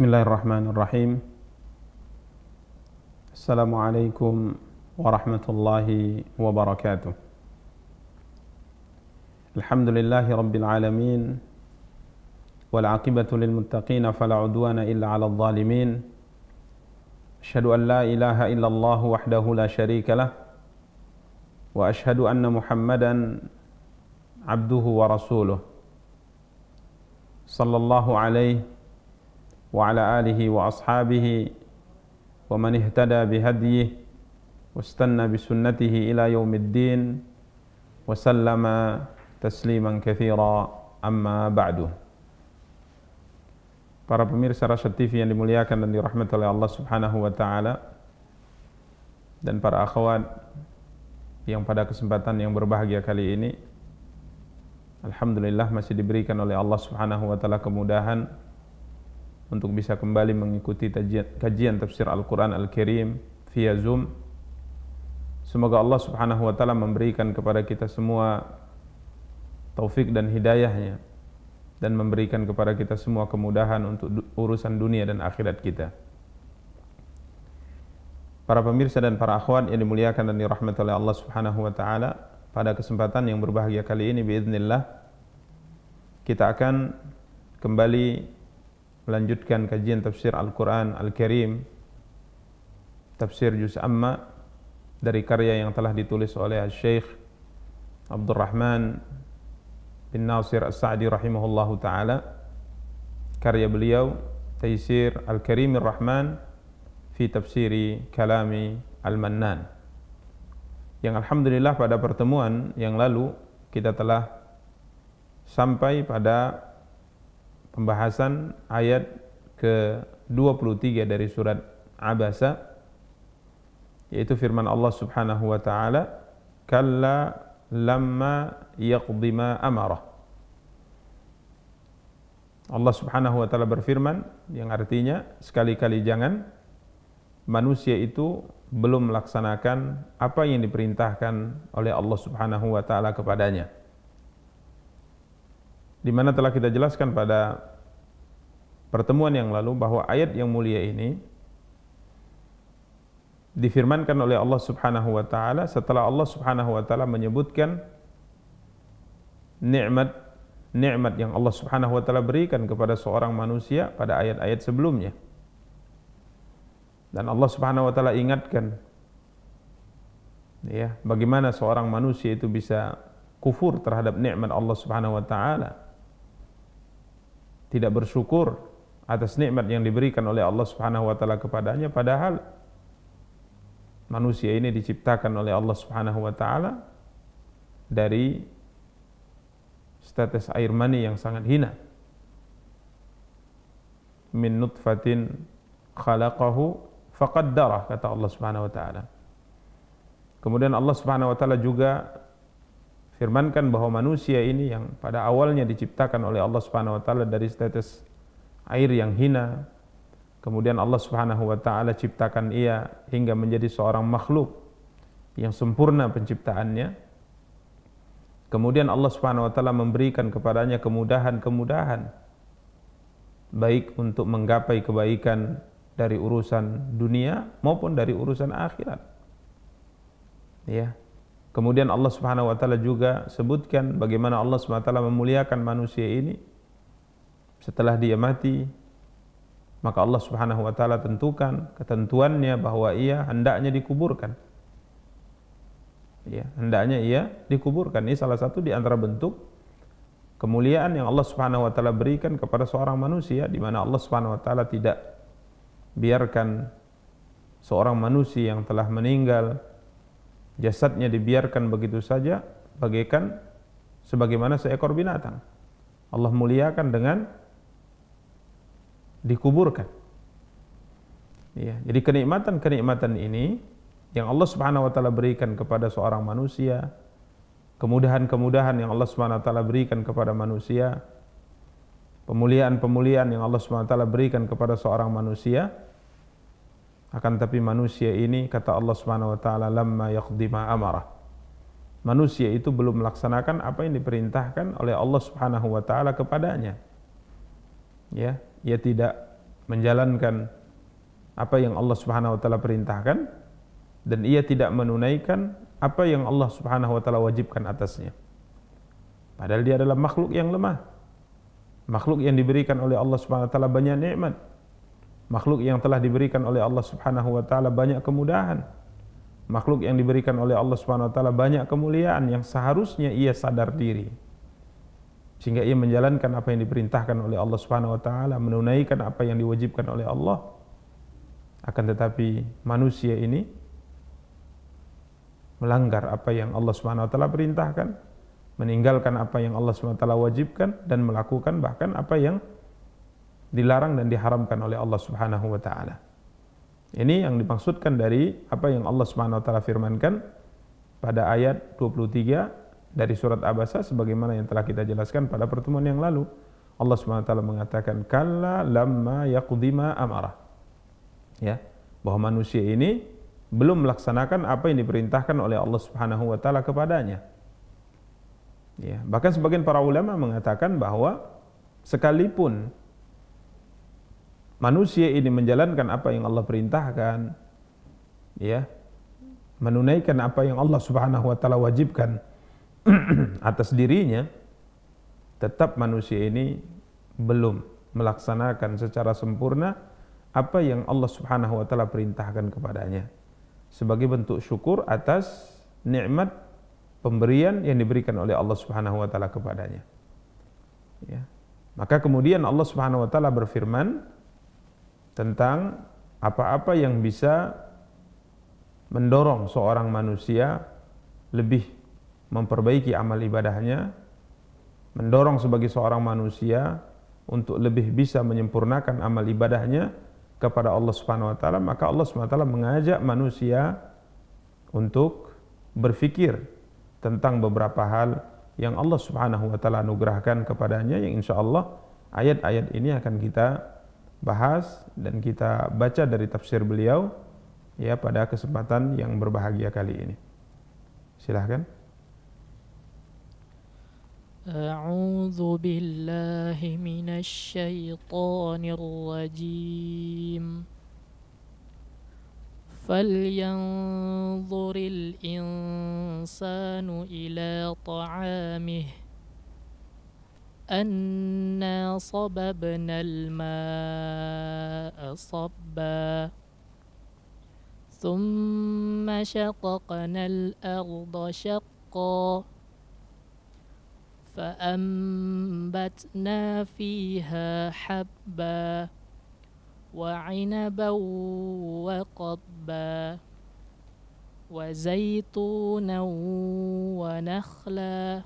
بسم الله الرحمن الرحيم السلام عليكم ورحمة الله وبركاته الحمد لله رب العالمين والعاقبة للمتقين فلا عدوان إلا على الظالمين أشهد أن لا إله إلا الله وحده لا شريك له وأشهد أن محمدا عبده ورسوله صلى الله عليه وسلم وعلى آله وأصحابه ومن اهتدى بهديه واستنى بسنته إلى يوم الدين وسلم تسليما كثيرا أما بعد Para pemirsa Rasyad TV yang dimuliakan dan dirahmati oleh Allah Subhanahu wa taala dan para akhwat yang pada kesempatan yang berbahagia kali ini alhamdulillah masih diberikan oleh Allah Subhanahu wa taala kemudahan untuk bisa kembali mengikuti kajian tafsir Al-Quran Al-Kirim via Zoom. Semoga Allah subhanahu wa ta'ala memberikan kepada kita semua taufik dan hidayahnya dan memberikan kepada kita semua kemudahan untuk urusan dunia dan akhirat kita. Para pemirsa dan para akhwat yang dimuliakan dan dirahmati oleh Allah Subhanahu wa taala, pada kesempatan yang berbahagia kali ini biidznillah kita akan kembali melanjutkan kajian tafsir Al-Quran Al-Karim tafsir Juz Amma dari karya yang telah ditulis oleh Syekh Abdurrahman bin Nasir As-Sa'di rahimahullahu taala karya beliau Taisir Al-Karim Ar-Rahman fi tafsiri kalami Al-Mannan yang alhamdulillah pada pertemuan yang lalu kita telah sampai pada pembahasan ayat ke-23 dari surat Abasa yaitu firman Allah Subhanahu wa taala kalla lamma yaqdi amara Allah Subhanahu wa taala berfirman yang artinya sekali-kali jangan manusia itu belum melaksanakan apa yang diperintahkan oleh Allah Subhanahu wa taala kepadanya di mana telah kita jelaskan pada pertemuan yang lalu bahwa ayat yang mulia ini difirmankan oleh Allah Subhanahu wa taala setelah Allah Subhanahu wa taala menyebutkan nikmat nikmat yang Allah Subhanahu wa taala berikan kepada seorang manusia pada ayat-ayat sebelumnya. Dan Allah Subhanahu wa taala ingatkan ya, bagaimana seorang manusia itu bisa kufur terhadap nikmat Allah Subhanahu wa taala tidak bersyukur atas nikmat yang diberikan oleh Allah Subhanahu wa taala kepadanya padahal manusia ini diciptakan oleh Allah Subhanahu wa taala dari status air mani yang sangat hina. Min nutfatin khalaqahu faqaddarah kata Allah Subhanahu wa taala. Kemudian Allah Subhanahu wa taala juga firmankan bahwa manusia ini yang pada awalnya diciptakan oleh Allah Subhanahu wa taala dari status air yang hina kemudian Allah Subhanahu wa taala ciptakan ia hingga menjadi seorang makhluk yang sempurna penciptaannya kemudian Allah Subhanahu wa taala memberikan kepadanya kemudahan-kemudahan baik untuk menggapai kebaikan dari urusan dunia maupun dari urusan akhirat ya Kemudian Allah Subhanahu wa taala juga sebutkan bagaimana Allah Subhanahu wa taala memuliakan manusia ini setelah dia mati maka Allah Subhanahu wa taala tentukan ketentuannya bahwa ia hendaknya dikuburkan. Ya, hendaknya ia dikuburkan. Ini salah satu di antara bentuk kemuliaan yang Allah Subhanahu wa taala berikan kepada seorang manusia di mana Allah Subhanahu wa taala tidak biarkan seorang manusia yang telah meninggal Jasadnya dibiarkan begitu saja, bagaikan sebagaimana seekor binatang. Allah muliakan dengan dikuburkan. Ya, jadi kenikmatan-kenikmatan ini yang Allah Subhanahu wa taala berikan kepada seorang manusia, kemudahan-kemudahan yang Allah Subhanahu wa taala berikan kepada manusia, pemuliaan-pemuliaan yang Allah Subhanahu wa taala berikan kepada seorang manusia, akan tapi manusia ini kata Allah Subhanahu wa taala lamma yaqdi ma amara. Manusia itu belum melaksanakan apa yang diperintahkan oleh Allah Subhanahu wa taala kepadanya. Ya, ia tidak menjalankan apa yang Allah Subhanahu wa taala perintahkan dan ia tidak menunaikan apa yang Allah Subhanahu wa taala wajibkan atasnya. Padahal dia adalah makhluk yang lemah. Makhluk yang diberikan oleh Allah Subhanahu wa taala banyak nikmat makhluk yang telah diberikan oleh Allah Subhanahu wa taala banyak kemudahan. Makhluk yang diberikan oleh Allah Subhanahu wa taala banyak kemuliaan yang seharusnya ia sadar diri. Sehingga ia menjalankan apa yang diperintahkan oleh Allah Subhanahu wa taala, menunaikan apa yang diwajibkan oleh Allah. Akan tetapi manusia ini melanggar apa yang Allah Subhanahu wa taala perintahkan, meninggalkan apa yang Allah Subhanahu wa taala wajibkan dan melakukan bahkan apa yang dilarang dan diharamkan oleh Allah Subhanahu wa taala. Ini yang dimaksudkan dari apa yang Allah Subhanahu wa taala firmankan pada ayat 23 dari surat Abasa sebagaimana yang telah kita jelaskan pada pertemuan yang lalu. Allah Subhanahu wa taala mengatakan kalla lamma yaqdima amarah. Ya, bahwa manusia ini belum melaksanakan apa yang diperintahkan oleh Allah Subhanahu wa taala kepadanya. Ya, bahkan sebagian para ulama mengatakan bahwa sekalipun manusia ini menjalankan apa yang Allah perintahkan, ya, menunaikan apa yang Allah Subhanahu wa taala wajibkan atas dirinya, tetap manusia ini belum melaksanakan secara sempurna apa yang Allah Subhanahu wa taala perintahkan kepadanya sebagai bentuk syukur atas nikmat pemberian yang diberikan oleh Allah Subhanahu wa taala kepadanya. Ya. Maka kemudian Allah Subhanahu wa taala berfirman, tentang apa-apa yang bisa mendorong seorang manusia lebih memperbaiki amal ibadahnya, mendorong sebagai seorang manusia untuk lebih bisa menyempurnakan amal ibadahnya kepada Allah Subhanahu wa taala, maka Allah Subhanahu wa taala mengajak manusia untuk berfikir tentang beberapa hal yang Allah Subhanahu wa taala anugerahkan kepadanya yang insya Allah ayat-ayat ini akan kita bahas dan kita baca dari tafsir beliau ya pada kesempatan yang berbahagia kali ini. Silahkan. A'udzu billahi minasy syaithanir rajim. فلينظر الْإِنْسَانُ إلى طَعَامِهِ أنا صببنا الماء صبا ثم شققنا الأرض شقا فأنبتنا فيها حبا وعنبا وقبا وزيتونا ونخلا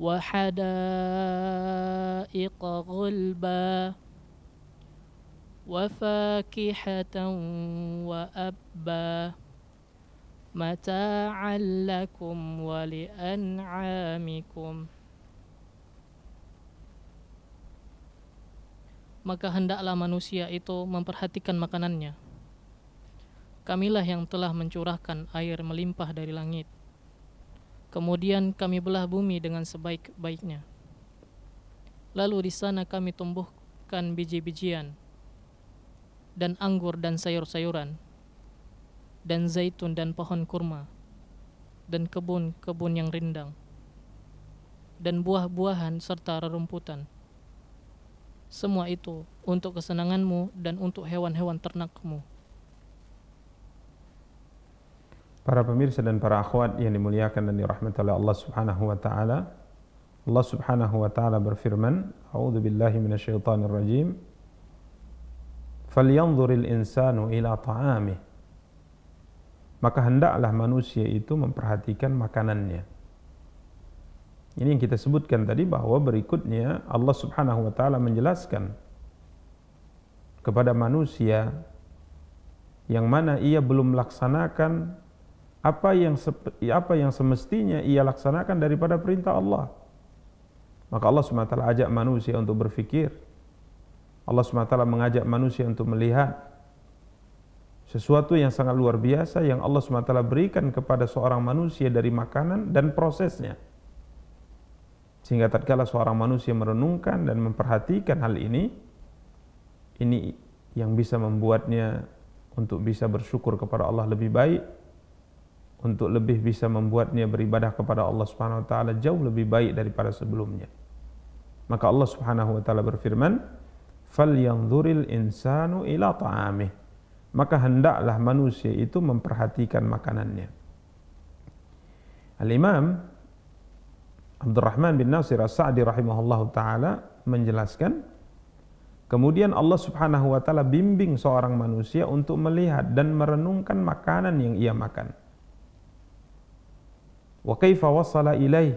وحدائق غلبا وفاكهة وأبا متاعا لكم ولأنعامكم Maka hendaklah manusia itu memperhatikan makanannya. Kamilah yang telah mencurahkan air melimpah dari langit Kemudian kami belah bumi dengan sebaik-baiknya. Lalu di sana kami tumbuhkan biji-bijian dan anggur dan sayur-sayuran dan zaitun dan pohon kurma dan kebun-kebun yang rindang dan buah-buahan serta rerumputan. Semua itu untuk kesenanganmu dan untuk hewan-hewan ternakmu. Para pemirsa dan para akhwat yang dimuliakan dan dirahmati oleh Allah Subhanahu wa taala. Allah Subhanahu wa taala berfirman, "A'udzu billahi minasyaitonir rajim." Falyanzuril insanu ila ta'amih. Maka hendaklah manusia itu memperhatikan makanannya. Ini yang kita sebutkan tadi bahwa berikutnya Allah Subhanahu wa taala menjelaskan kepada manusia yang mana ia belum melaksanakan apa yang apa yang semestinya ia laksanakan daripada perintah Allah. Maka Allah SWT ajak manusia untuk berfikir. Allah SWT mengajak manusia untuk melihat sesuatu yang sangat luar biasa yang Allah SWT berikan kepada seorang manusia dari makanan dan prosesnya. Sehingga tatkala seorang manusia merenungkan dan memperhatikan hal ini, ini yang bisa membuatnya untuk bisa bersyukur kepada Allah lebih baik untuk lebih bisa membuatnya beribadah kepada Allah Subhanahu wa taala jauh lebih baik daripada sebelumnya. Maka Allah Subhanahu wa taala berfirman, "Falyanzuril insanu ila ta'amih." Maka hendaklah manusia itu memperhatikan makanannya. Al-Imam Abdurrahman bin Nasir As-Sa'di rahimahullahu taala menjelaskan Kemudian Allah Subhanahu wa taala bimbing seorang manusia untuk melihat dan merenungkan makanan yang ia makan. Wa kaifa wasala ilaih?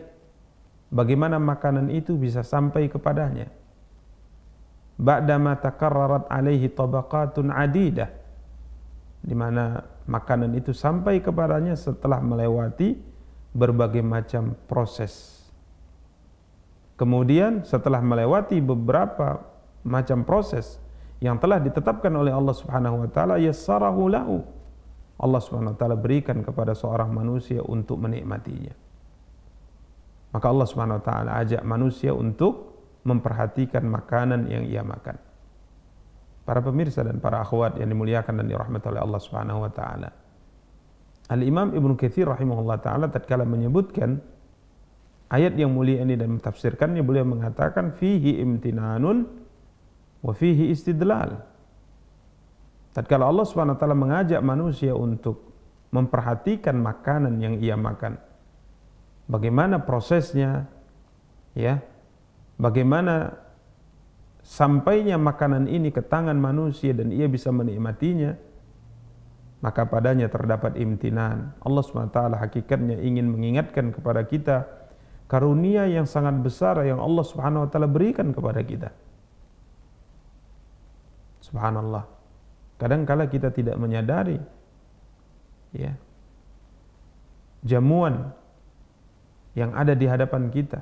Bagaimana makanan itu bisa sampai kepadanya? Ba'dama takarrarat alaihi tabaqatun adidah. Di mana makanan itu sampai kepadanya setelah melewati berbagai macam proses. Kemudian setelah melewati beberapa macam proses yang telah ditetapkan oleh Allah Subhanahu wa taala yassarahu lahu Allah Subhanahu wa taala berikan kepada seorang manusia untuk menikmatinya. Maka Allah Subhanahu wa taala ajak manusia untuk memperhatikan makanan yang ia makan. Para pemirsa dan para akhwat yang dimuliakan dan dirahmati oleh Allah Subhanahu wa taala. Al-Imam Ibnu Katsir rahimahullah taala tatkala menyebutkan ayat yang mulia ini dan menafsirkannya beliau mengatakan fihi imtinanun wa fihi istidlal. Tatkala Allah SWT mengajak manusia untuk memperhatikan makanan yang ia makan. Bagaimana prosesnya? Ya. Bagaimana sampainya makanan ini ke tangan manusia dan ia bisa menikmatinya? Maka padanya terdapat imtinan. Allah SWT hakikatnya ingin mengingatkan kepada kita karunia yang sangat besar yang Allah Subhanahu wa taala berikan kepada kita. Subhanallah. Kadangkala kita tidak menyadari ya jamuan yang ada di hadapan kita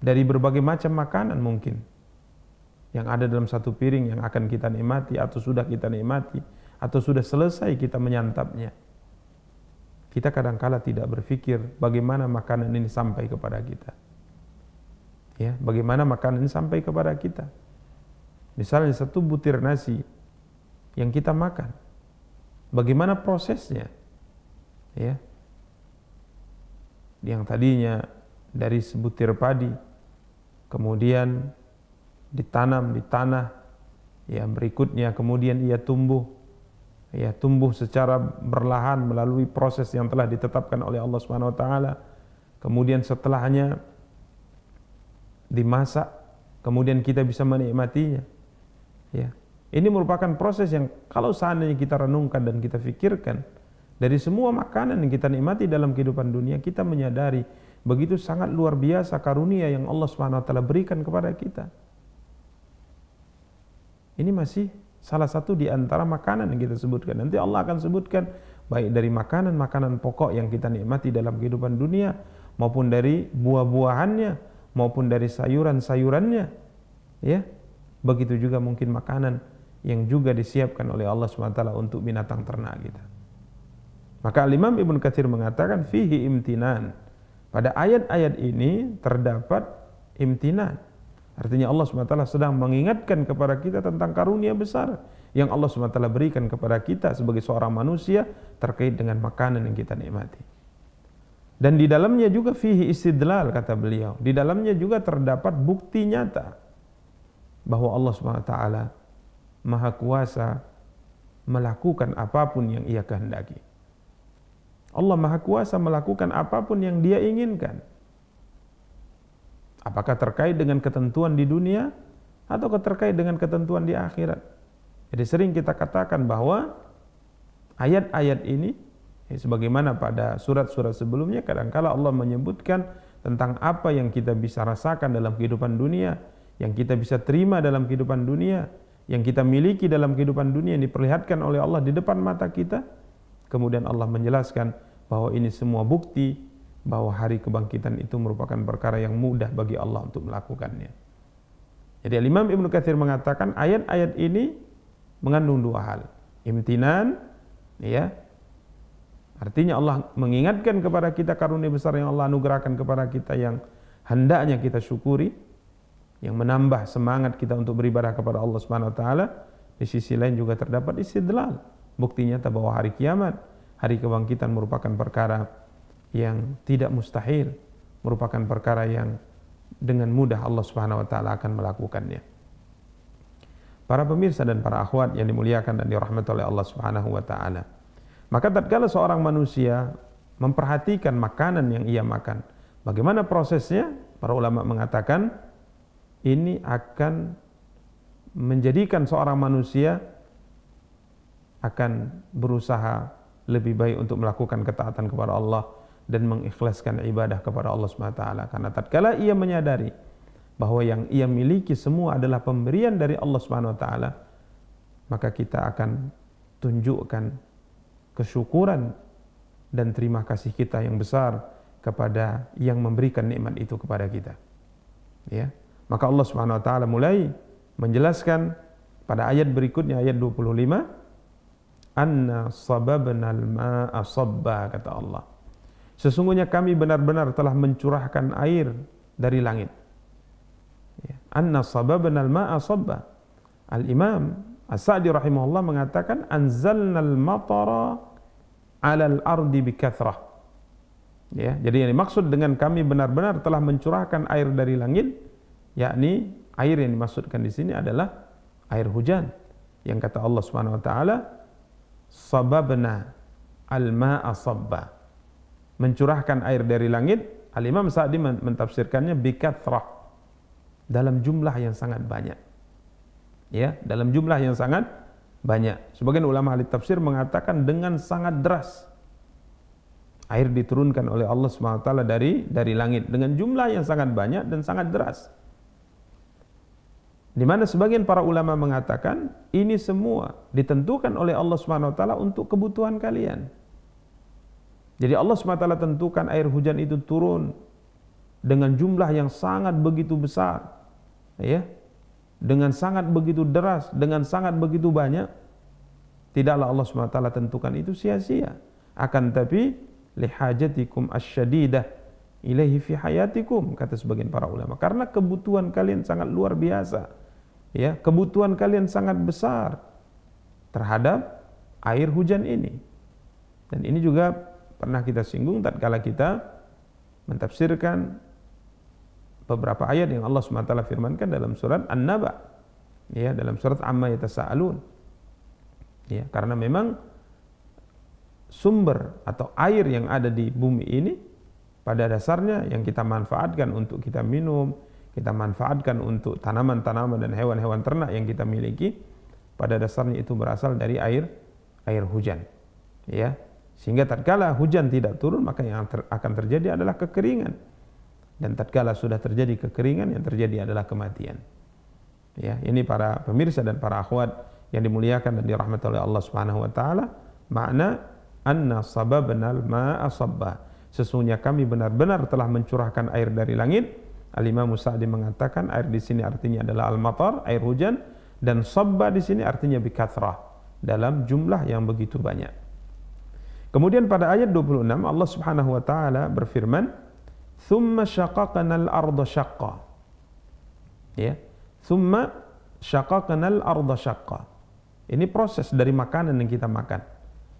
dari berbagai macam makanan mungkin yang ada dalam satu piring yang akan kita nikmati atau sudah kita nikmati atau sudah selesai kita menyantapnya. Kita kadangkala tidak berpikir bagaimana makanan ini sampai kepada kita. Ya, bagaimana makanan ini sampai kepada kita. Misalnya satu butir nasi yang kita makan. Bagaimana prosesnya? Ya. Yang tadinya dari sebutir padi kemudian ditanam di tanah yang berikutnya kemudian ia tumbuh ya tumbuh secara berlahan melalui proses yang telah ditetapkan oleh Allah Subhanahu wa taala kemudian setelahnya dimasak kemudian kita bisa menikmatinya Ya. Ini merupakan proses yang kalau seandainya kita renungkan dan kita fikirkan dari semua makanan yang kita nikmati dalam kehidupan dunia kita menyadari begitu sangat luar biasa karunia yang Allah Swt berikan kepada kita. Ini masih salah satu di antara makanan yang kita sebutkan. Nanti Allah akan sebutkan baik dari makanan-makanan pokok yang kita nikmati dalam kehidupan dunia maupun dari buah-buahannya maupun dari sayuran-sayurannya. Ya, Begitu juga mungkin makanan yang juga disiapkan oleh Allah SWT untuk binatang ternak kita. Maka Imam Ibn Kathir mengatakan fihi imtinan. Pada ayat-ayat ini terdapat imtinan. Artinya Allah SWT sedang mengingatkan kepada kita tentang karunia besar yang Allah SWT berikan kepada kita sebagai seorang manusia terkait dengan makanan yang kita nikmati. Dan di dalamnya juga fihi istidlal kata beliau. Di dalamnya juga terdapat bukti nyata bahwa Allah SWT maha kuasa melakukan apapun yang ia kehendaki. Allah maha kuasa melakukan apapun yang dia inginkan. Apakah terkait dengan ketentuan di dunia atau terkait dengan ketentuan di akhirat. Jadi sering kita katakan bahwa ayat-ayat ini ya sebagaimana pada surat-surat sebelumnya kadangkala Allah menyebutkan tentang apa yang kita bisa rasakan dalam kehidupan dunia yang kita bisa terima dalam kehidupan dunia, yang kita miliki dalam kehidupan dunia yang diperlihatkan oleh Allah di depan mata kita. Kemudian Allah menjelaskan bahwa ini semua bukti bahwa hari kebangkitan itu merupakan perkara yang mudah bagi Allah untuk melakukannya. Jadi Imam Ibn Katsir mengatakan ayat-ayat ini mengandung dua hal. Imtinan ya. Artinya Allah mengingatkan kepada kita karunia besar yang Allah anugerahkan kepada kita yang hendaknya kita syukuri yang menambah semangat kita untuk beribadah kepada Allah Subhanahu wa taala. Di sisi lain juga terdapat istidlal, buktinya tak bahwa hari kiamat, hari kebangkitan merupakan perkara yang tidak mustahil, merupakan perkara yang dengan mudah Allah Subhanahu wa taala akan melakukannya. Para pemirsa dan para akhwat yang dimuliakan dan dirahmati oleh Allah Subhanahu wa taala. Maka tatkala seorang manusia memperhatikan makanan yang ia makan, bagaimana prosesnya? Para ulama mengatakan ini akan menjadikan seorang manusia akan berusaha lebih baik untuk melakukan ketaatan kepada Allah dan mengikhlaskan ibadah kepada Allah SWT karena tatkala ia menyadari bahwa yang ia miliki semua adalah pemberian dari Allah Subhanahu Wa Taala, maka kita akan tunjukkan kesyukuran dan terima kasih kita yang besar kepada yang memberikan nikmat itu kepada kita ya maka Allah Subhanahu wa taala mulai menjelaskan pada ayat berikutnya ayat 25 anna sababnal ma'a sabba kata Allah. Sesungguhnya kami benar-benar telah mencurahkan air dari langit. Ya. Anna sababnal ma'a sabba. Al-Imam As-Sa'di rahimahullah mengatakan anzalnal matara alal ardi bikathrah. Ya, jadi yang dimaksud dengan kami benar-benar telah mencurahkan air dari langit yakni air yang dimaksudkan di sini adalah air hujan yang kata Allah Subhanahu wa taala sababna al-ma'a sabba mencurahkan air dari langit al-Imam Sa'di mentafsirkannya bikathrah dalam jumlah yang sangat banyak ya dalam jumlah yang sangat banyak sebagian ulama ahli tafsir mengatakan dengan sangat deras air diturunkan oleh Allah SWT dari dari langit dengan jumlah yang sangat banyak dan sangat deras di mana sebagian para ulama mengatakan ini semua ditentukan oleh Allah Subhanahu wa taala untuk kebutuhan kalian. Jadi Allah Subhanahu wa taala tentukan air hujan itu turun dengan jumlah yang sangat begitu besar. Ya. Dengan sangat begitu deras, dengan sangat begitu banyak. Tidaklah Allah Subhanahu wa taala tentukan itu sia-sia. Akan tapi lihajatikum asyadidah ilaihi fi hayatikum kata sebagian para ulama karena kebutuhan kalian sangat luar biasa ya kebutuhan kalian sangat besar terhadap air hujan ini. Dan ini juga pernah kita singgung tatkala kita mentafsirkan beberapa ayat yang Allah SWT firmankan dalam surat An-Naba. Ya, dalam surat Amma Yatasa'alun. Ya, karena memang sumber atau air yang ada di bumi ini pada dasarnya yang kita manfaatkan untuk kita minum, kita manfaatkan untuk tanaman-tanaman dan hewan-hewan ternak yang kita miliki pada dasarnya itu berasal dari air air hujan ya sehingga tatkala hujan tidak turun maka yang ter akan terjadi adalah kekeringan dan tatkala sudah terjadi kekeringan yang terjadi adalah kematian ya ini para pemirsa dan para akhwat yang dimuliakan dan dirahmati oleh Allah Subhanahu wa taala makna anna sababnal Ma Asabba sesungguhnya kami benar-benar telah mencurahkan air dari langit Alimah imam mengatakan air di sini artinya adalah al-matar, air hujan dan sabba di sini artinya bikathrah dalam jumlah yang begitu banyak. Kemudian pada ayat 26 Allah Subhanahu wa taala berfirman, "Tsumma al-ardha syaqqa." Ya. "Tsumma al-ardha syaqqa." Ini proses dari makanan yang kita makan.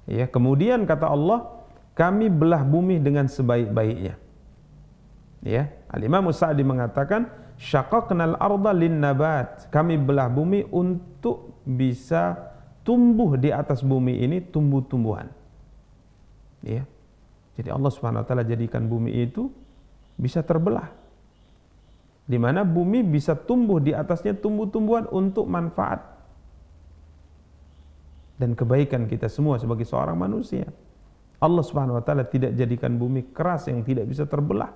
Ya, kemudian kata Allah, kami belah bumi dengan sebaik-baiknya. Ya, Al-Imam Sa'di mengatakan syaqaqnal arda lin nabat. Kami belah bumi untuk bisa tumbuh di atas bumi ini tumbuh-tumbuhan. Ya. Jadi Allah swt jadikan bumi itu bisa terbelah. Di mana bumi bisa tumbuh di atasnya tumbuh-tumbuhan untuk manfaat dan kebaikan kita semua sebagai seorang manusia. Allah Subhanahu wa taala tidak jadikan bumi keras yang tidak bisa terbelah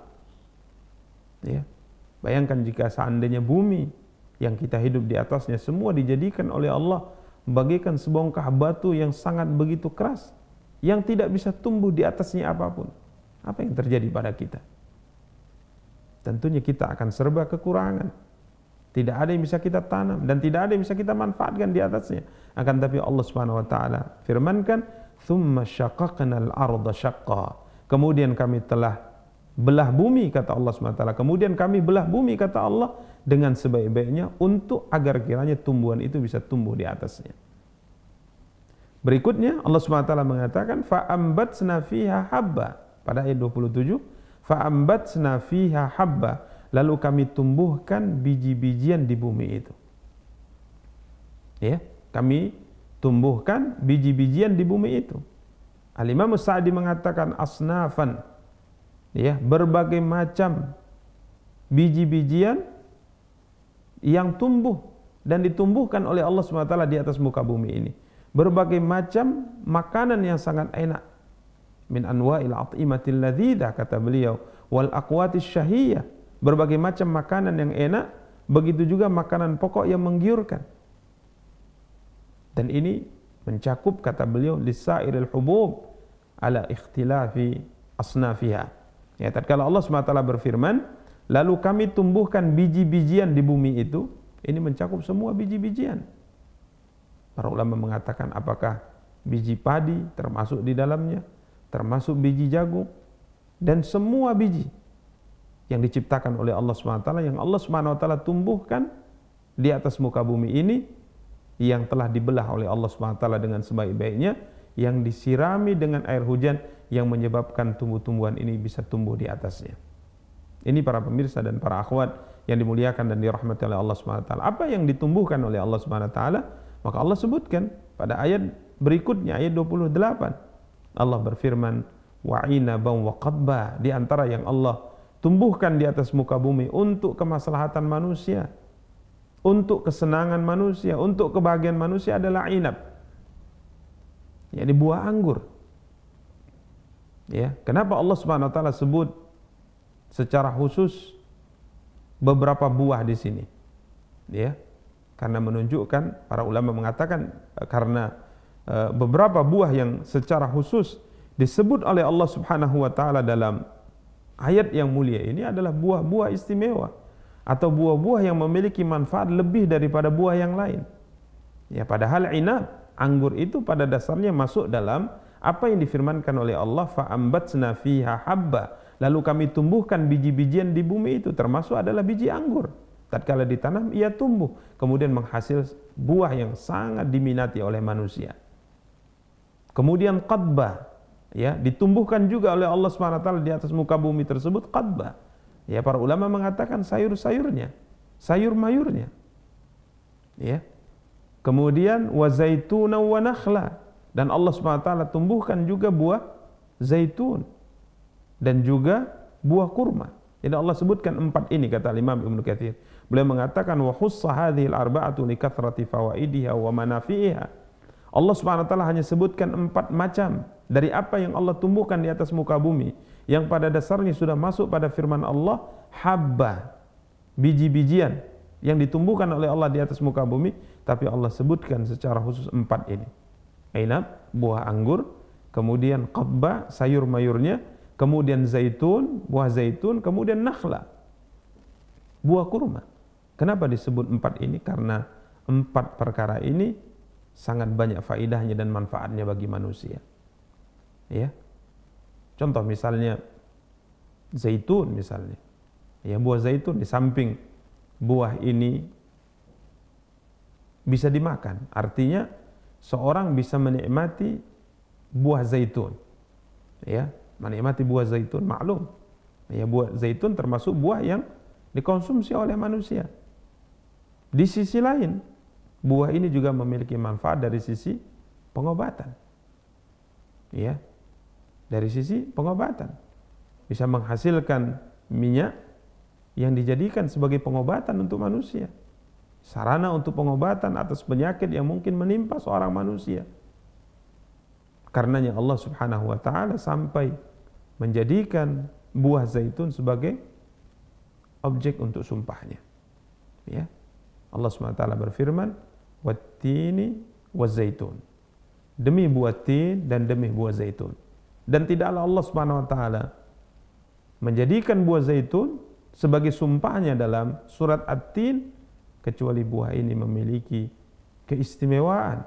Ya. Bayangkan jika seandainya bumi yang kita hidup di atasnya semua dijadikan oleh Allah bagaikan sebongkah batu yang sangat begitu keras yang tidak bisa tumbuh di atasnya apapun. Apa yang terjadi pada kita? Tentunya kita akan serba kekurangan. Tidak ada yang bisa kita tanam dan tidak ada yang bisa kita manfaatkan di atasnya. Akan tapi Allah Subhanahu wa taala firmankan, "Tsumma syaqaqnal arda syaqqa." Kemudian kami telah belah bumi kata Allah SWT. Kemudian kami belah bumi kata Allah dengan sebaik-baiknya untuk agar kiranya tumbuhan itu bisa tumbuh di atasnya. Berikutnya Allah SWT mengatakan fa'ambat senafiha habba pada ayat 27 fa'ambat senafiha habba lalu kami tumbuhkan biji-bijian di bumi itu. Ya, kami tumbuhkan biji-bijian di bumi itu. Al-Imam Sa'di mengatakan asnafan ya berbagai macam biji-bijian yang tumbuh dan ditumbuhkan oleh Allah SWT di atas muka bumi ini. Berbagai macam makanan yang sangat enak. Min anwa'il at'imatil ladhidah kata beliau. Wal aqwati syahiyah. Berbagai macam makanan yang enak. Begitu juga makanan pokok yang menggiurkan. Dan ini mencakup kata beliau lisairil hubub ala ikhtilafi asnafiha Ya, tatkala Allah SWT berfirman, lalu kami tumbuhkan biji-bijian di bumi itu, ini mencakup semua biji-bijian. Para ulama mengatakan apakah biji padi termasuk di dalamnya, termasuk biji jagung, dan semua biji yang diciptakan oleh Allah SWT, yang Allah SWT tumbuhkan di atas muka bumi ini, yang telah dibelah oleh Allah SWT dengan sebaik-baiknya, yang disirami dengan air hujan, yang menyebabkan tumbuh-tumbuhan ini bisa tumbuh di atasnya. Ini para pemirsa dan para akhwat yang dimuliakan dan dirahmati oleh Allah Subhanahu wa taala. Apa yang ditumbuhkan oleh Allah Subhanahu wa taala? Maka Allah sebutkan pada ayat berikutnya ayat 28. Allah berfirman, "Wa inaban wa qadba." Di antara yang Allah tumbuhkan di atas muka bumi untuk kemaslahatan manusia, untuk kesenangan manusia, untuk kebahagiaan manusia adalah inab. yani buah anggur. Ya, kenapa Allah Subhanahu wa taala sebut secara khusus beberapa buah di sini? Ya. Karena menunjukkan para ulama mengatakan e, karena e, beberapa buah yang secara khusus disebut oleh Allah Subhanahu wa taala dalam ayat yang mulia ini adalah buah-buah istimewa atau buah-buah yang memiliki manfaat lebih daripada buah yang lain. Ya, padahal inab, anggur itu pada dasarnya masuk dalam apa yang difirmankan oleh Allah fa'ambat fiha habba lalu kami tumbuhkan biji-bijian di bumi itu termasuk adalah biji anggur tatkala ditanam ia tumbuh kemudian menghasil buah yang sangat diminati oleh manusia kemudian qadba ya ditumbuhkan juga oleh Allah SWT di atas muka bumi tersebut qadba ya para ulama mengatakan sayur-sayurnya sayur mayurnya ya kemudian wazaituna wa nakhla dan Allah SWT tumbuhkan juga buah zaitun dan juga buah kurma. Jadi Allah sebutkan empat ini kata Imam Ibnu Katsir. Beliau mengatakan wa hussa hadhil arba'atu li kathrati fawaidiha wa manafi'iha. Allah Subhanahu wa taala hanya sebutkan empat macam dari apa yang Allah tumbuhkan di atas muka bumi yang pada dasarnya sudah masuk pada firman Allah habba biji-bijian yang ditumbuhkan oleh Allah di atas muka bumi tapi Allah sebutkan secara khusus empat ini inab, buah anggur, kemudian qabba sayur mayurnya, kemudian zaitun, buah zaitun, kemudian nakhla, buah kurma. Kenapa disebut empat ini? Karena empat perkara ini sangat banyak faidahnya dan manfaatnya bagi manusia. Ya. Contoh misalnya zaitun misalnya. Ya, buah zaitun di samping buah ini bisa dimakan. Artinya seorang bisa menikmati buah zaitun. Ya, menikmati buah zaitun maklum. Ya, buah zaitun termasuk buah yang dikonsumsi oleh manusia. Di sisi lain, buah ini juga memiliki manfaat dari sisi pengobatan. Ya. Dari sisi pengobatan. Bisa menghasilkan minyak yang dijadikan sebagai pengobatan untuk manusia sarana untuk pengobatan atas penyakit yang mungkin menimpa seorang manusia. Karenanya Allah Subhanahu wa taala sampai menjadikan buah zaitun sebagai objek untuk sumpahnya. Ya. Allah Subhanahu wa taala berfirman, "Wattini zaitun, Demi buah tin dan demi buah zaitun. Dan tidaklah Allah Subhanahu wa taala menjadikan buah zaitun sebagai sumpahnya dalam surat At-Tin kecuali buah ini memiliki keistimewaan,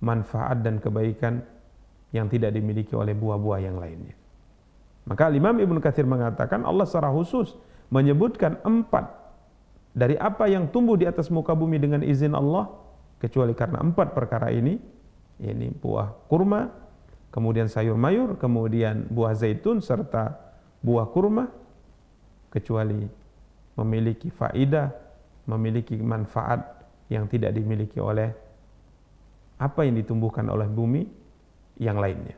manfaat dan kebaikan yang tidak dimiliki oleh buah-buah yang lainnya. Maka Imam Ibn Kathir mengatakan Allah secara khusus menyebutkan empat dari apa yang tumbuh di atas muka bumi dengan izin Allah kecuali karena empat perkara ini ini buah kurma kemudian sayur mayur kemudian buah zaitun serta buah kurma kecuali memiliki faidah memiliki manfaat yang tidak dimiliki oleh apa yang ditumbuhkan oleh bumi yang lainnya.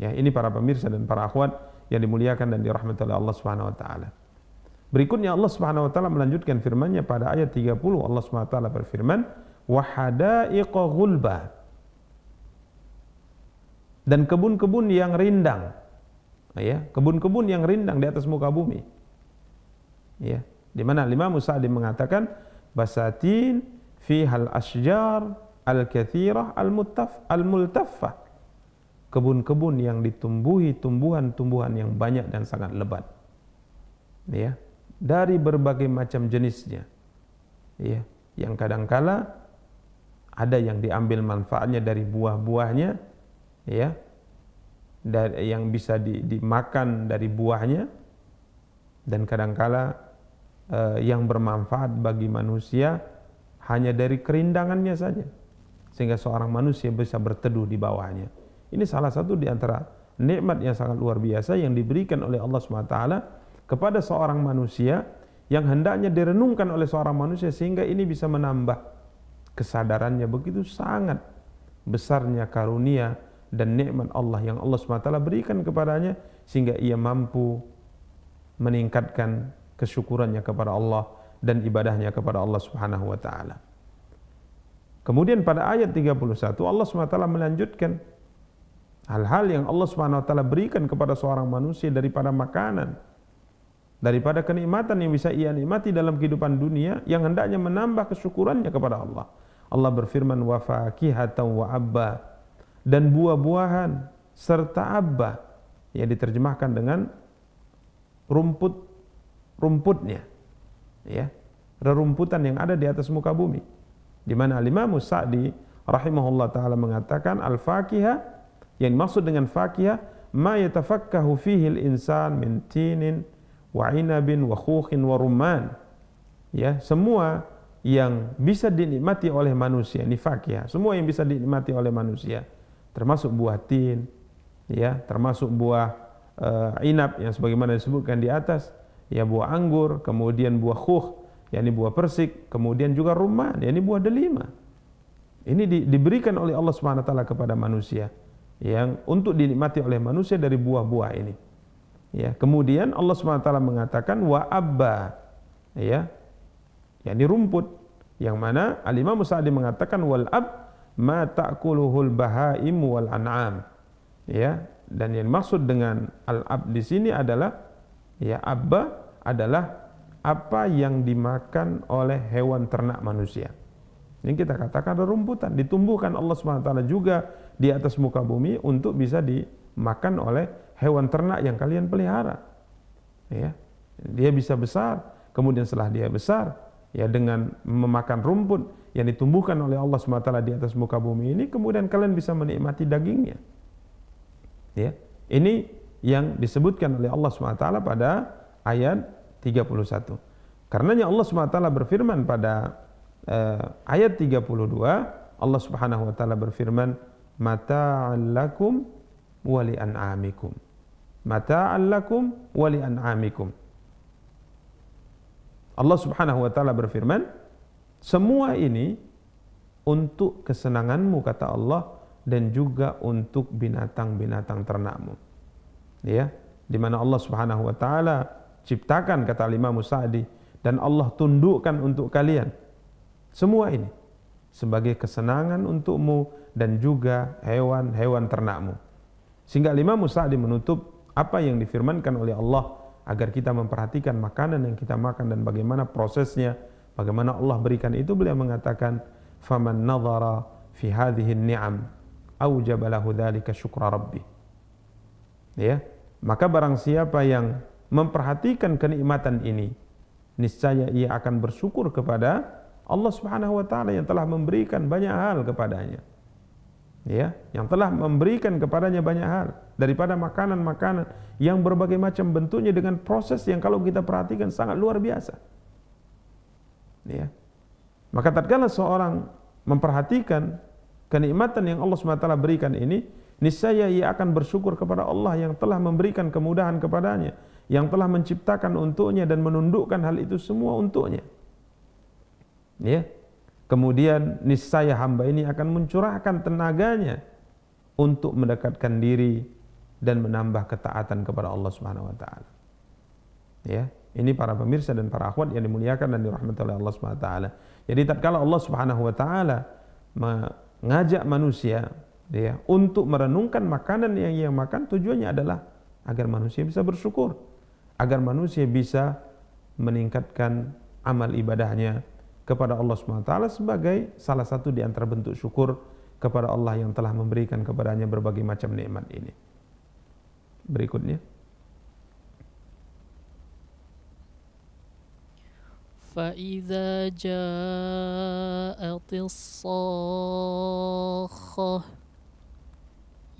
Ya, ini para pemirsa dan para akhwat yang dimuliakan dan dirahmati oleh Allah Subhanahu wa taala. Berikutnya Allah Subhanahu wa taala melanjutkan firman-Nya pada ayat 30 Allah Subhanahu wa taala berfirman, "Wa hadaiqa ghulba." Dan kebun-kebun yang rindang. Ya, kebun-kebun yang rindang di atas muka bumi. Ya, di mana lima Sa'di mengatakan basatin fi hal asjar al-kathirah al-muttaf al-multaffah. Kebun-kebun yang ditumbuhi tumbuhan-tumbuhan yang banyak dan sangat lebat. Ya, dari berbagai macam jenisnya. Ya, yang kadangkala ada yang diambil manfaatnya dari buah-buahnya, ya, dari, yang bisa di, dimakan dari buahnya, dan kadangkala Eh, yang bermanfaat bagi manusia hanya dari kerindangannya saja sehingga seorang manusia bisa berteduh di bawahnya. Ini salah satu di antara nikmat yang sangat luar biasa yang diberikan oleh Allah SWT kepada seorang manusia yang hendaknya direnungkan oleh seorang manusia sehingga ini bisa menambah kesadarannya begitu sangat besarnya karunia dan nikmat Allah yang Allah SWT berikan kepadanya sehingga ia mampu meningkatkan kesyukurannya kepada Allah dan ibadahnya kepada Allah Subhanahu wa taala. Kemudian pada ayat 31 Allah SWT melanjutkan hal-hal yang Allah Subhanahu wa taala berikan kepada seorang manusia daripada makanan, daripada kenikmatan yang bisa ia nikmati dalam kehidupan dunia yang hendaknya menambah kesyukurannya kepada Allah. Allah berfirman wa fakihatan wa abba dan buah-buahan serta abba yang diterjemahkan dengan rumput rumputnya ya rerumputan yang ada di atas muka bumi di mana Imam Sa'di rahimahullah taala mengatakan al-fakihah yang maksud dengan fakihah ma yatafakkahu fihi al-insan min tinin wa inabin wa khukhin wa rumman ya semua yang bisa dinikmati oleh manusia ini fakihah semua yang bisa dinikmati oleh manusia termasuk buah tin ya termasuk buah uh, inab yang sebagaimana disebutkan di atas ya buah anggur, kemudian buah khuh, yakni buah persik, kemudian juga rumman, yakni buah delima. Ini di, diberikan oleh Allah Subhanahu taala kepada manusia yang untuk dinikmati oleh manusia dari buah-buah ini. Ya, kemudian Allah Subhanahu taala mengatakan wa abba ya. yakni rumput yang mana Al Imam Sa'di mengatakan wal ab ma ta'kuluhul bahaim wal an'am. Ya, dan yang maksud dengan al ab di sini adalah Ya, abba adalah apa yang dimakan oleh hewan ternak manusia. Ini kita katakan rumputan, ditumbuhkan Allah SWT juga di atas muka bumi untuk bisa dimakan oleh hewan ternak yang kalian pelihara. Ya, dia bisa besar, kemudian setelah dia besar, ya dengan memakan rumput yang ditumbuhkan oleh Allah SWT di atas muka bumi ini, kemudian kalian bisa menikmati dagingnya. Ya, ini yang disebutkan oleh Allah SWT pada ayat 31. Karenanya Allah SWT berfirman pada uh, ayat 32, Allah Subhanahu wa taala berfirman, eh, lakum wa li'an'amikum." lakum wa li'an'amikum. Allah Subhanahu wa taala berfirman, "Semua ini untuk kesenanganmu," kata Allah, "dan juga untuk binatang-binatang ternakmu." ya di mana Allah Subhanahu wa taala ciptakan kata lima Musadi dan Allah tundukkan untuk kalian semua ini sebagai kesenangan untukmu dan juga hewan-hewan ternakmu. Sehingga lima Musadi menutup apa yang difirmankan oleh Allah agar kita memperhatikan makanan yang kita makan dan bagaimana prosesnya, bagaimana Allah berikan itu beliau mengatakan faman nadhara fi hadhihi ni'am lahu dzalika syukra rabbi. Ya, maka barang siapa yang memperhatikan kenikmatan ini, niscaya ia akan bersyukur kepada Allah Subhanahu wa taala yang telah memberikan banyak hal kepadanya. Ya, yang telah memberikan kepadanya banyak hal daripada makanan-makanan yang berbagai macam bentuknya dengan proses yang kalau kita perhatikan sangat luar biasa. Ya. Maka tatkala seorang memperhatikan kenikmatan yang Allah SWT berikan ini, niscaya ia akan bersyukur kepada Allah yang telah memberikan kemudahan kepadanya, yang telah menciptakan untuknya dan menundukkan hal itu semua untuknya. Ya. Kemudian niscaya hamba ini akan mencurahkan tenaganya untuk mendekatkan diri dan menambah ketaatan kepada Allah Subhanahu wa taala. Ya, ini para pemirsa dan para akhwat yang dimuliakan dan dirahmati oleh Allah Subhanahu wa taala. Jadi tatkala Allah Subhanahu wa taala mengajak manusia ya, untuk merenungkan makanan yang ia makan tujuannya adalah agar manusia bisa bersyukur, agar manusia bisa meningkatkan amal ibadahnya kepada Allah SWT sebagai salah satu di antara bentuk syukur kepada Allah yang telah memberikan kepadanya berbagai macam nikmat ini. Berikutnya. فإذا جاءت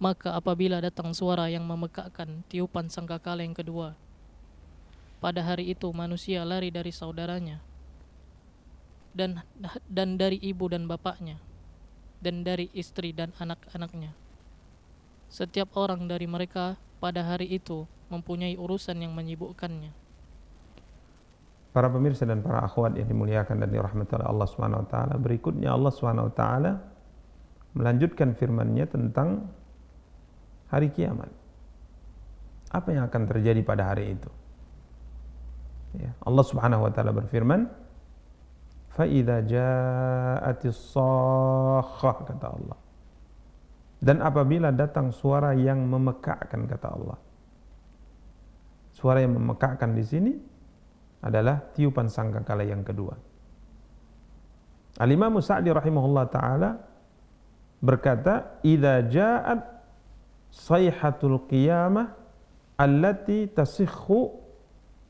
Maka apabila datang suara yang memekakkan tiupan sangkakala yang kedua, pada hari itu manusia lari dari saudaranya dan dan dari ibu dan bapaknya dan dari istri dan anak-anaknya. Setiap orang dari mereka pada hari itu mempunyai urusan yang menyibukkannya. Para pemirsa dan para akhwat yang dimuliakan dan dirahmati oleh Allah Subhanahu wa taala, berikutnya Allah Subhanahu wa taala melanjutkan firman-Nya tentang hari kiamat. Apa yang akan terjadi pada hari itu? Ya, Allah Subhanahu wa taala berfirman, "Fa'idza ja'atis sakhah," kata Allah. Dan apabila datang suara yang memekakkan kata Allah. Suara yang memekakkan di sini adalah tiupan sangkakala yang kedua. Al-Imam Sa'di rahimahullah taala berkata, "Idza ja'at sayhatul qiyamah allati tasikhu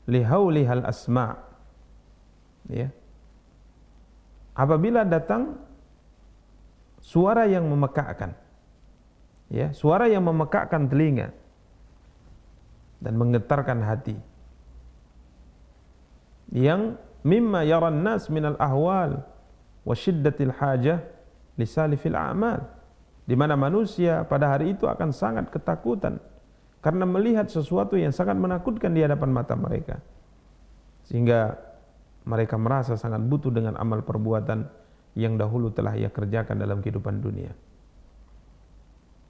lihaulihal asma. Ya. Apabila datang suara yang memekakkan. Ya, suara yang memekakkan telinga dan menggetarkan hati. Yang mimma yaran nas minal ahwal wa syiddatil hajah lisalifil a'mal di mana manusia pada hari itu akan sangat ketakutan karena melihat sesuatu yang sangat menakutkan di hadapan mata mereka. Sehingga mereka merasa sangat butuh dengan amal perbuatan yang dahulu telah ia kerjakan dalam kehidupan dunia.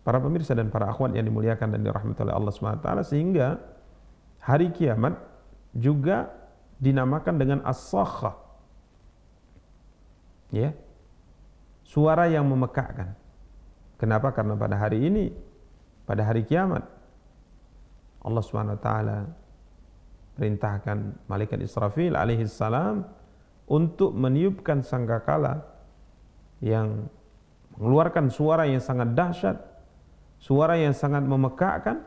Para pemirsa dan para akhwat yang dimuliakan dan dirahmati oleh Allah SWT sehingga hari kiamat juga dinamakan dengan as-sakhah. Ya. Suara yang memekakkan Kenapa? Karena pada hari ini, pada hari kiamat, Allah Subhanahu wa taala perintahkan malaikat Israfil alaihi salam untuk meniupkan sangkakala yang mengeluarkan suara yang sangat dahsyat, suara yang sangat memekakkan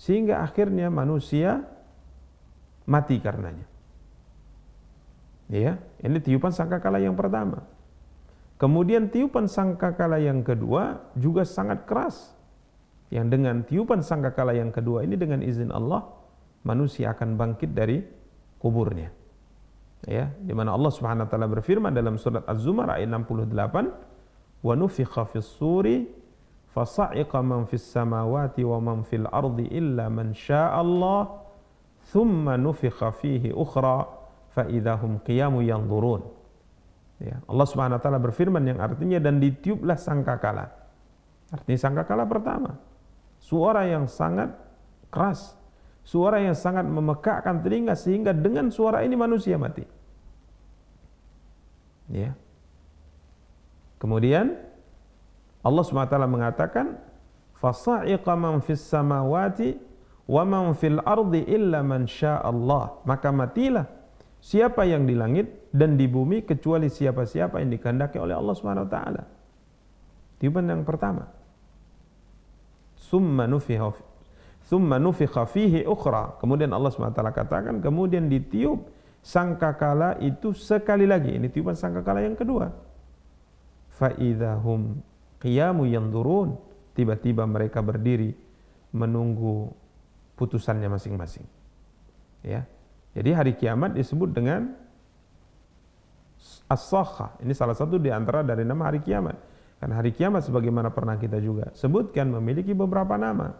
sehingga akhirnya manusia mati karenanya. Ya, ini tiupan sangkakala yang pertama. Kemudian tiupan sangkakala yang kedua juga sangat keras. Yang dengan tiupan sangkakala yang kedua ini dengan izin Allah manusia akan bangkit dari kuburnya. Ya, di mana Allah Subhanahu wa taala berfirman dalam surat Az-Zumar ayat 68, "Wa nufikha fis-suri fasa'iqa man fis samawati wa man fil ardi illa man syaa Allah, thumma nufikha fihi ukhra fa idahum qiyamun yanzurun." Ya, Allah Subhanahu wa taala berfirman yang artinya dan ditiuplah sangkakala. Artinya sangkakala pertama. Suara yang sangat keras, suara yang sangat memekakkan telinga sehingga dengan suara ini manusia mati. Ya. Kemudian Allah SWT mengatakan fasa'iqa man fis samawati wa man fil ardi illa man syaa Allah. Maka matilah siapa yang di langit dan di bumi kecuali siapa-siapa yang dikehendaki oleh Allah Subhanahu wa taala. Tiupan yang pertama. Summa nufiha summa fihi ukhra. Kemudian Allah Subhanahu wa taala katakan kemudian ditiup sangkakala itu sekali lagi. Ini tiupan sangkakala yang kedua. Faidahum qiyamu yanzurun. Tiba-tiba mereka berdiri menunggu putusannya masing-masing. Ya. Jadi hari kiamat disebut dengan as -Sokha. Ini salah satu di antara dari nama hari kiamat. Karena hari kiamat sebagaimana pernah kita juga sebutkan memiliki beberapa nama.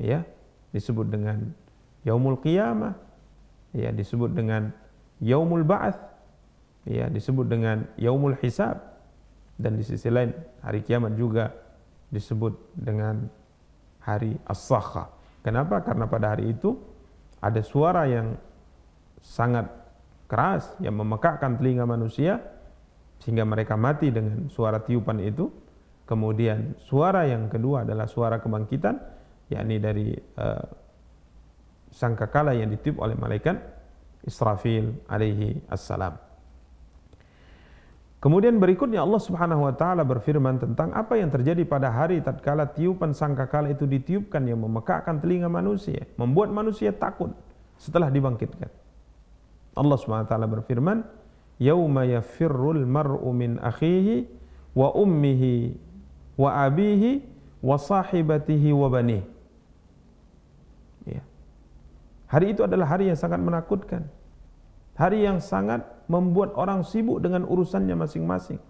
Ya, disebut dengan Yaumul Qiyamah. Ya, disebut dengan Yaumul baath. Ya, disebut dengan Yaumul Hisab. Dan di sisi lain hari kiamat juga disebut dengan hari as -Sokha. Kenapa? Karena pada hari itu ada suara yang sangat keras yang memekakkan telinga manusia sehingga mereka mati dengan suara tiupan itu. Kemudian suara yang kedua adalah suara kebangkitan yakni dari uh, sangkakala yang ditiup oleh malaikat Israfil alaihi assalam. Kemudian berikutnya Allah Subhanahu wa taala berfirman tentang apa yang terjadi pada hari tatkala tiupan sangkakala itu ditiupkan yang memekakkan telinga manusia, membuat manusia takut setelah dibangkitkan. Allah Subhanahu wa taala berfirman, "Yauma yafirrul mar'u min akhihi wa ummihi wa abihi wa sahibatihi wa banih." Ya. Hari itu adalah hari yang sangat menakutkan. Hari yang sangat membuat orang sibuk dengan urusannya masing-masing.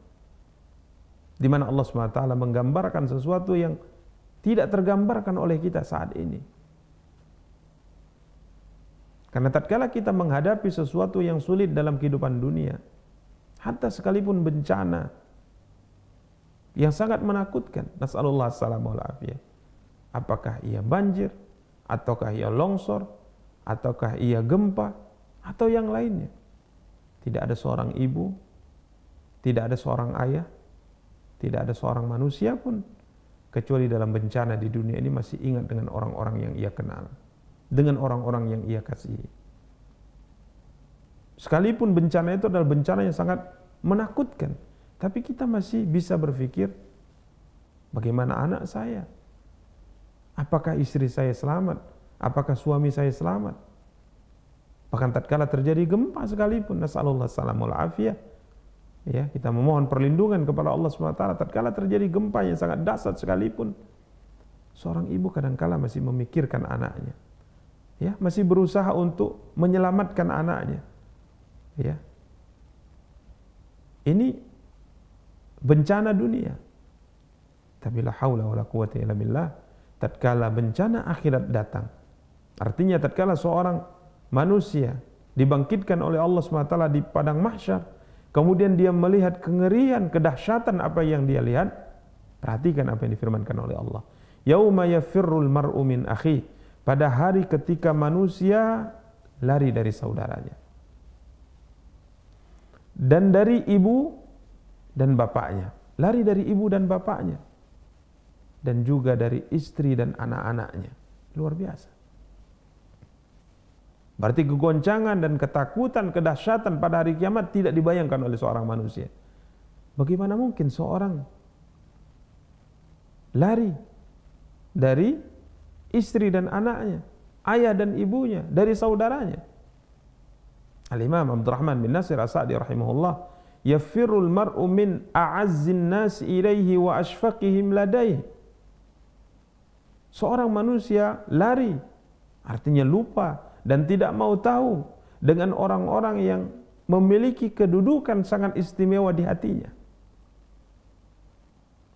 Di mana Allah SWT menggambarkan sesuatu yang tidak tergambarkan oleh kita saat ini. Karena tatkala kita menghadapi sesuatu yang sulit dalam kehidupan dunia, hatta sekalipun bencana yang sangat menakutkan, nasallallahu alaihi Apakah ia banjir ataukah ia longsor ataukah ia gempa atau yang lainnya? Tidak ada seorang ibu, tidak ada seorang ayah, tidak ada seorang manusia pun kecuali dalam bencana di dunia ini masih ingat dengan orang-orang yang ia kenal dengan orang-orang yang ia kasihi. Sekalipun bencana itu adalah bencana yang sangat menakutkan, tapi kita masih bisa berpikir, bagaimana anak saya? Apakah istri saya selamat? Apakah suami saya selamat? Bahkan tatkala terjadi gempa sekalipun, nasallallahu salamul afiyah. Ya, kita memohon perlindungan kepada Allah SWT tatkala terjadi gempa yang sangat dahsyat sekalipun. Seorang ibu kadangkala masih memikirkan anaknya ya masih berusaha untuk menyelamatkan anaknya ya ini bencana dunia tapi la haula wala quwata illa billah tatkala bencana akhirat datang artinya tatkala seorang manusia dibangkitkan oleh Allah SWT di padang mahsyar kemudian dia melihat kengerian kedahsyatan apa yang dia lihat perhatikan apa yang difirmankan oleh Allah yauma yafirrul mar'u min akhihi pada hari ketika manusia lari dari saudaranya dan dari ibu dan bapaknya lari dari ibu dan bapaknya dan juga dari istri dan anak-anaknya luar biasa berarti kegoncangan dan ketakutan kedahsyatan pada hari kiamat tidak dibayangkan oleh seorang manusia bagaimana mungkin seorang lari dari istri dan anaknya, ayah dan ibunya, dari saudaranya. Al-Imam Abdurrahman bin Nasir As-Sa'di rahimahullah, "Yaffirul mar'u min a'azzin nas ilaihi wa ashfaqihim ladaihi." Seorang manusia lari, artinya lupa dan tidak mau tahu dengan orang-orang yang memiliki kedudukan sangat istimewa di hatinya.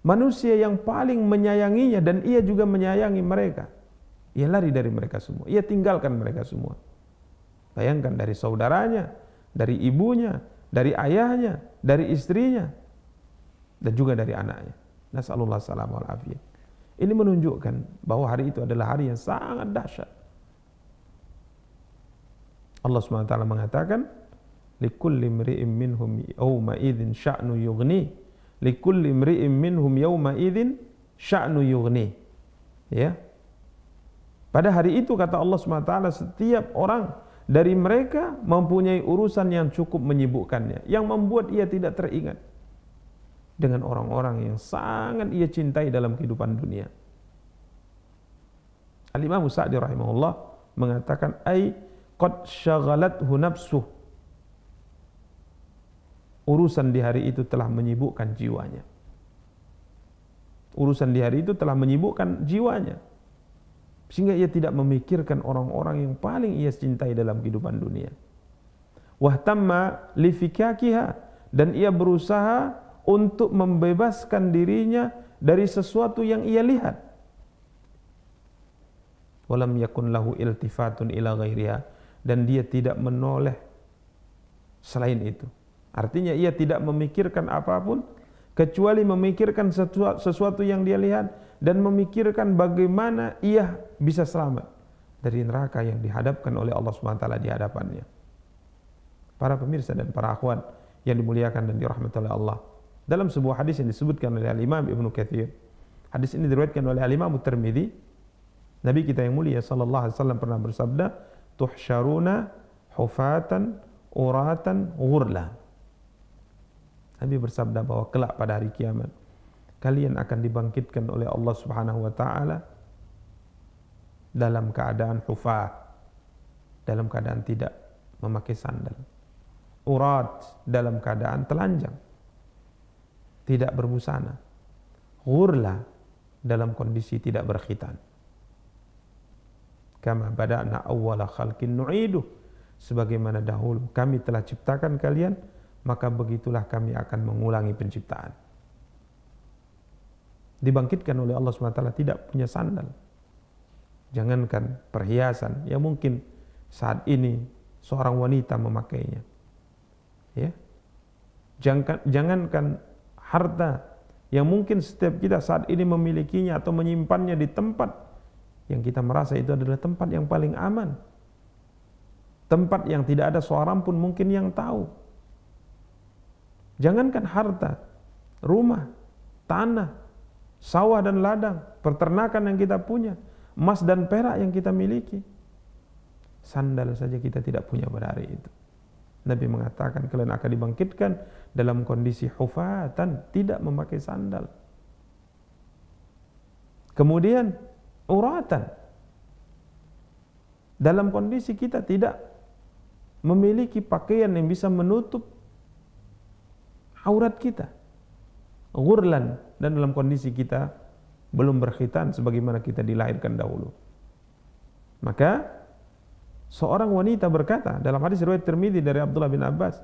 Manusia yang paling menyayanginya dan ia juga menyayangi mereka. Ia lari dari mereka semua. Ia tinggalkan mereka semua. Bayangkan dari saudaranya, dari ibunya, dari ayahnya, dari istrinya, dan juga dari anaknya. Nasallallahu salam wal afiyah. Ini menunjukkan bahwa hari itu adalah hari yang sangat dahsyat. Allah SWT mengatakan, likulli imri'in minhum yawma idzin sya'nu yughni likulli imri'in minhum yawma idzin sya'nu yughni ya pada hari itu kata Allah SWT setiap orang dari mereka mempunyai urusan yang cukup menyibukkannya yang membuat ia tidak teringat dengan orang-orang yang sangat ia cintai dalam kehidupan dunia. Al-Imam Sa'di rahimahullah mengatakan Ay qad syaghalathu nafsuh urusan di hari itu telah menyibukkan jiwanya. Urusan di hari itu telah menyibukkan jiwanya sehingga ia tidak memikirkan orang-orang yang paling ia cintai dalam kehidupan dunia. Wah Wahtamma lifikakiha dan ia berusaha untuk membebaskan dirinya dari sesuatu yang ia lihat. Walam yakun lahu iltifatun ila ghairiha dan dia tidak menoleh selain itu. Artinya ia tidak memikirkan apapun kecuali memikirkan sesuatu yang dia lihat dan memikirkan bagaimana ia bisa selamat dari neraka yang dihadapkan oleh Allah SWT di hadapannya. Para pemirsa dan para akhwat yang dimuliakan dan dirahmati oleh Allah. Dalam sebuah hadis yang disebutkan oleh al Imam Ibnu Katsir, hadis ini diriwayatkan oleh al Imam Tirmizi. Nabi kita yang mulia sallallahu alaihi wasallam pernah bersabda, "Tuhsyaruna hufatan uratan ghurla." Nabi bersabda bahwa kelak pada hari kiamat kalian akan dibangkitkan oleh Allah Subhanahu wa taala dalam keadaan hufah, dalam keadaan tidak memakai sandal. Urat dalam keadaan telanjang. Tidak berbusana. Ghurla dalam kondisi tidak berkhitan. Kama bada'na awwala khalqin nu'idu sebagaimana dahulu kami telah ciptakan kalian maka begitulah kami akan mengulangi penciptaan dibangkitkan oleh Allah SWT tidak punya sandal. Jangankan perhiasan yang mungkin saat ini seorang wanita memakainya. Ya. Jangan, jangankan harta yang mungkin setiap kita saat ini memilikinya atau menyimpannya di tempat yang kita merasa itu adalah tempat yang paling aman. Tempat yang tidak ada seorang pun mungkin yang tahu. Jangankan harta, rumah, tanah, sawah dan ladang, peternakan yang kita punya, emas dan perak yang kita miliki. Sandal saja kita tidak punya pada hari itu. Nabi mengatakan kalian akan dibangkitkan dalam kondisi hufatan, tidak memakai sandal. Kemudian uratan. Dalam kondisi kita tidak memiliki pakaian yang bisa menutup aurat kita gurlan dan dalam kondisi kita belum berkhitan sebagaimana kita dilahirkan dahulu. Maka seorang wanita berkata dalam hadis riwayat Tirmidzi dari Abdullah bin Abbas,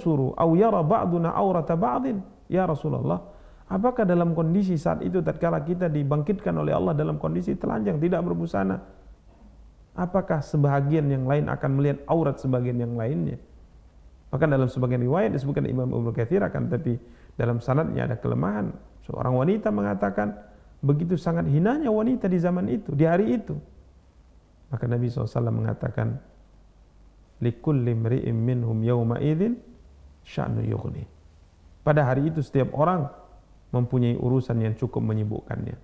suru aw yara ba'duna aurata ba'din?" Ya Rasulullah, apakah dalam kondisi saat itu tatkala kita dibangkitkan oleh Allah dalam kondisi telanjang tidak berbusana, apakah sebahagian yang lain akan melihat aurat sebagian yang lainnya? Bahkan dalam sebagian riwayat disebutkan Imam Ibnu Katsir akan tapi dalam sanadnya ada kelemahan. Seorang wanita mengatakan, begitu sangat hinanya wanita di zaman itu, di hari itu. Maka Nabi SAW mengatakan, likulli mri'im minhum yawma idzin sya'nu yughni. Pada hari itu setiap orang mempunyai urusan yang cukup menyibukkannya.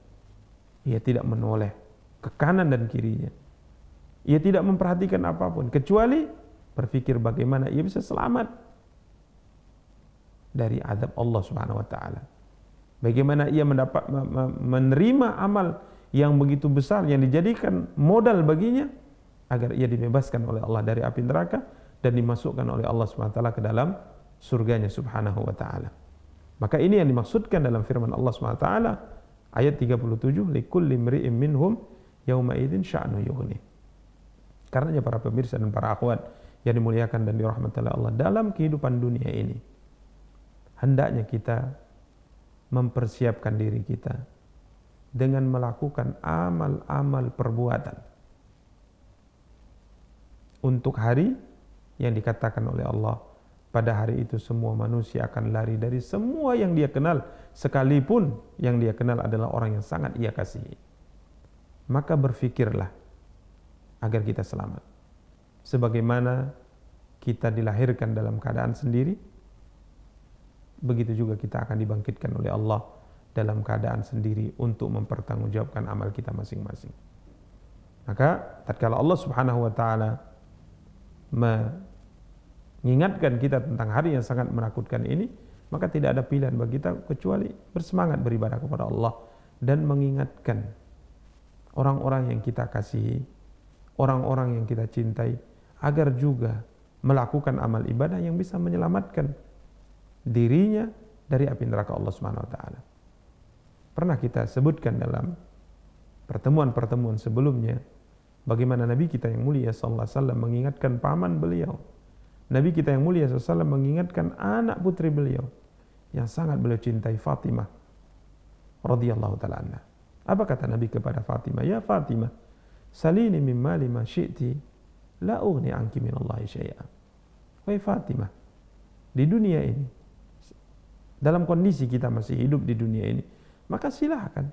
Ia tidak menoleh ke kanan dan kirinya. Ia tidak memperhatikan apapun kecuali berpikir bagaimana ia bisa selamat dari azab Allah Subhanahu wa taala. Bagaimana ia mendapat menerima amal yang begitu besar yang dijadikan modal baginya agar ia dibebaskan oleh Allah dari api neraka dan dimasukkan oleh Allah Subhanahu wa taala ke dalam surganya Subhanahu wa taala. Maka ini yang dimaksudkan dalam firman Allah Subhanahu wa taala ayat 37 likulli mri'in minhum yauma idzin sya'nu yughni. Karenanya para pemirsa dan para akhwat yang dimuliakan dan dirahmati oleh Allah dalam kehidupan dunia ini hendaknya kita mempersiapkan diri kita dengan melakukan amal-amal perbuatan untuk hari yang dikatakan oleh Allah pada hari itu semua manusia akan lari dari semua yang dia kenal sekalipun yang dia kenal adalah orang yang sangat ia kasihi maka berfikirlah agar kita selamat sebagaimana kita dilahirkan dalam keadaan sendiri begitu juga kita akan dibangkitkan oleh Allah dalam keadaan sendiri untuk mempertanggungjawabkan amal kita masing-masing. Maka tatkala Allah Subhanahu wa taala mengingatkan kita tentang hari yang sangat menakutkan ini, maka tidak ada pilihan bagi kita kecuali bersemangat beribadah kepada Allah dan mengingatkan orang-orang yang kita kasihi, orang-orang yang kita cintai agar juga melakukan amal ibadah yang bisa menyelamatkan dirinya dari api neraka Allah Subhanahu wa taala. Pernah kita sebutkan dalam pertemuan-pertemuan sebelumnya bagaimana Nabi kita yang mulia sallallahu alaihi wasallam mengingatkan paman beliau. Nabi kita yang mulia sallallahu Alaihi Wasallam mengingatkan anak putri beliau yang sangat beliau cintai Fatimah radhiyallahu taala anha. Apa kata Nabi kepada Fatimah? Ya Fatimah, salini min mali ma syi'ti la ughni anki min Allah syai'a. Wahai Fatimah, di dunia ini dalam kondisi kita masih hidup di dunia ini, maka silahkan.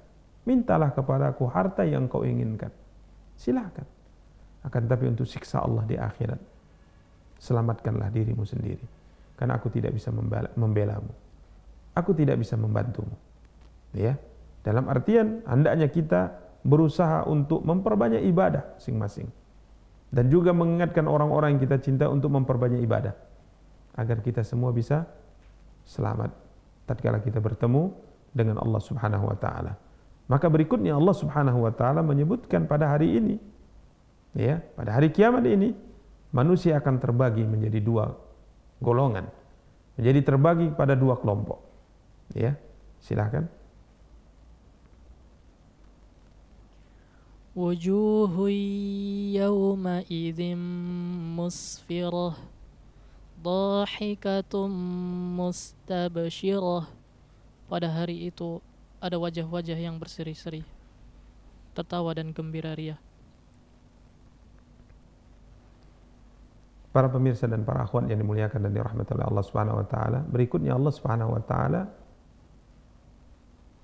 Mintalah kepada aku harta yang kau inginkan. Silahkan. Akan tapi untuk siksa Allah di akhirat, selamatkanlah dirimu sendiri. Karena aku tidak bisa membelamu. Aku tidak bisa membantumu. Ya. Dalam artian, hendaknya kita berusaha untuk memperbanyak ibadah masing-masing. Dan juga mengingatkan orang-orang yang kita cinta untuk memperbanyak ibadah. Agar kita semua bisa selamat tatkala kita bertemu dengan Allah Subhanahu wa taala. Maka berikutnya Allah Subhanahu wa taala menyebutkan pada hari ini ya, pada hari kiamat ini manusia akan terbagi menjadi dua golongan. Menjadi terbagi pada dua kelompok. Ya. Silakan. Wujuhu yawma idzin musfirah ضاحكة مستبشرة pada hari itu ada wajah-wajah yang berseri-seri tertawa dan gembira ria Para pemirsa dan para akhwat yang dimuliakan dan dirahmati oleh Allah Subhanahu wa taala, berikutnya Allah Subhanahu wa taala